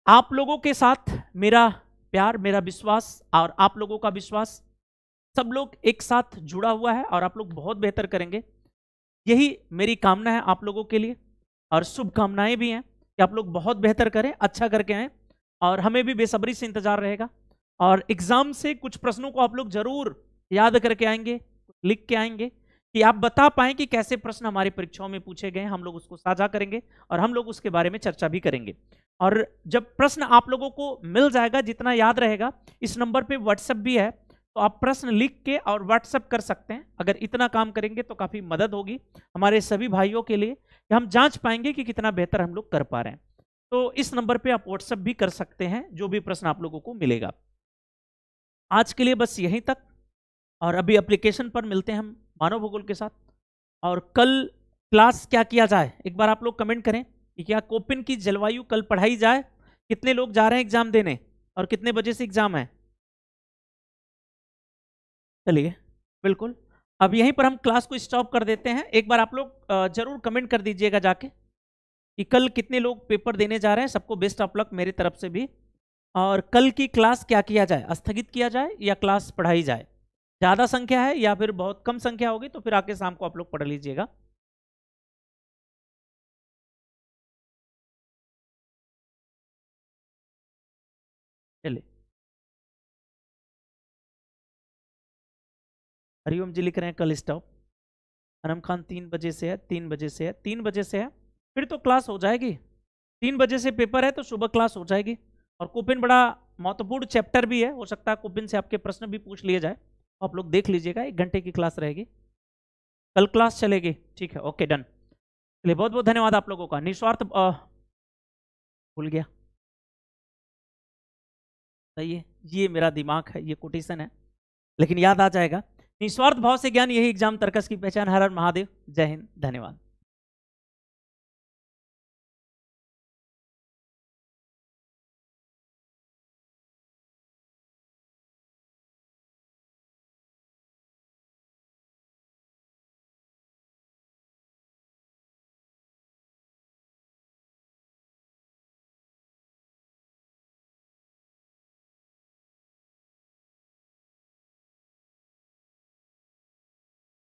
आप लोगों के साथ मेरा प्यार मेरा विश्वास और आप लोगों का विश्वास सब लोग एक साथ जुड़ा हुआ है और आप लोग बहुत बेहतर करेंगे यही मेरी कामना है आप लोगों के लिए और शुभकामनाएं भी हैं कि आप लोग बहुत बेहतर करें अच्छा करके आए और हमें भी बेसब्री से इंतजार रहेगा और एग्ज़ाम से कुछ प्रश्नों को आप लोग ज़रूर याद करके आएंगे लिख के आएंगे कि आप बता पाएं कि कैसे प्रश्न हमारी परीक्षाओं में पूछे गए हम लोग उसको साझा करेंगे और हम लोग उसके बारे में चर्चा भी करेंगे और जब प्रश्न आप लोगों को मिल जाएगा जितना याद रहेगा इस नंबर पे व्हाट्सएप भी है तो आप प्रश्न लिख के और व्हाट्सएप कर सकते हैं अगर इतना काम करेंगे तो काफ़ी मदद होगी हमारे सभी भाइयों के लिए कि हम जांच पाएंगे कि कितना बेहतर हम लोग कर पा रहे हैं तो इस नंबर पे आप व्हाट्सएप भी कर सकते हैं जो भी प्रश्न आप लोगों को मिलेगा आज के लिए बस यहीं तक और अभी अप्लीकेशन पर मिलते हैं हम मानव भूगोल के साथ और कल क्लास क्या किया जाए एक बार आप लोग कमेंट करें कि क्या कोपिन की जलवायु कल पढ़ाई जाए कितने लोग जा रहे हैं एग्जाम देने और कितने बजे से एग्जाम है चलिए बिल्कुल अब यहीं पर हम क्लास को स्टॉप कर देते हैं एक बार आप लोग जरूर कमेंट कर दीजिएगा जाके कि कल कितने लोग पेपर देने जा रहे हैं सबको बेस्ट ऑफ लक मेरी तरफ से भी और कल की क्लास क्या किया जाए स्थगित किया जाए या क्लास पढ़ाई जाए ज़्यादा संख्या है या फिर बहुत कम संख्या होगी तो फिर आके शाम को आप लोग पढ़ लीजिएगा हरिओम जी लिख रहे हैं कल स्टॉप अनम खान तीन बजे से है तीन बजे से है तीन बजे से है फिर तो क्लास हो जाएगी तीन बजे से पेपर है तो सुबह क्लास हो जाएगी और कोपिन बड़ा महत्वपूर्ण चैप्टर भी है हो सकता है कोपिन से आपके प्रश्न भी पूछ लिए जाए आप लोग देख लीजिएगा एक घंटे की क्लास रहेगी कल क्लास चलेगी ठीक है ओके डन चलिए बहुत बहुत धन्यवाद आप लोगों का निस्वार्थ भूल गया सही है ये मेरा दिमाग है ये कोटेशन है लेकिन याद आ जाएगा निस्वार्थ भाव से ज्ञान यही एग्जाम तर्कस की पहचान हर हर महादेव जय हिंद धन्यवाद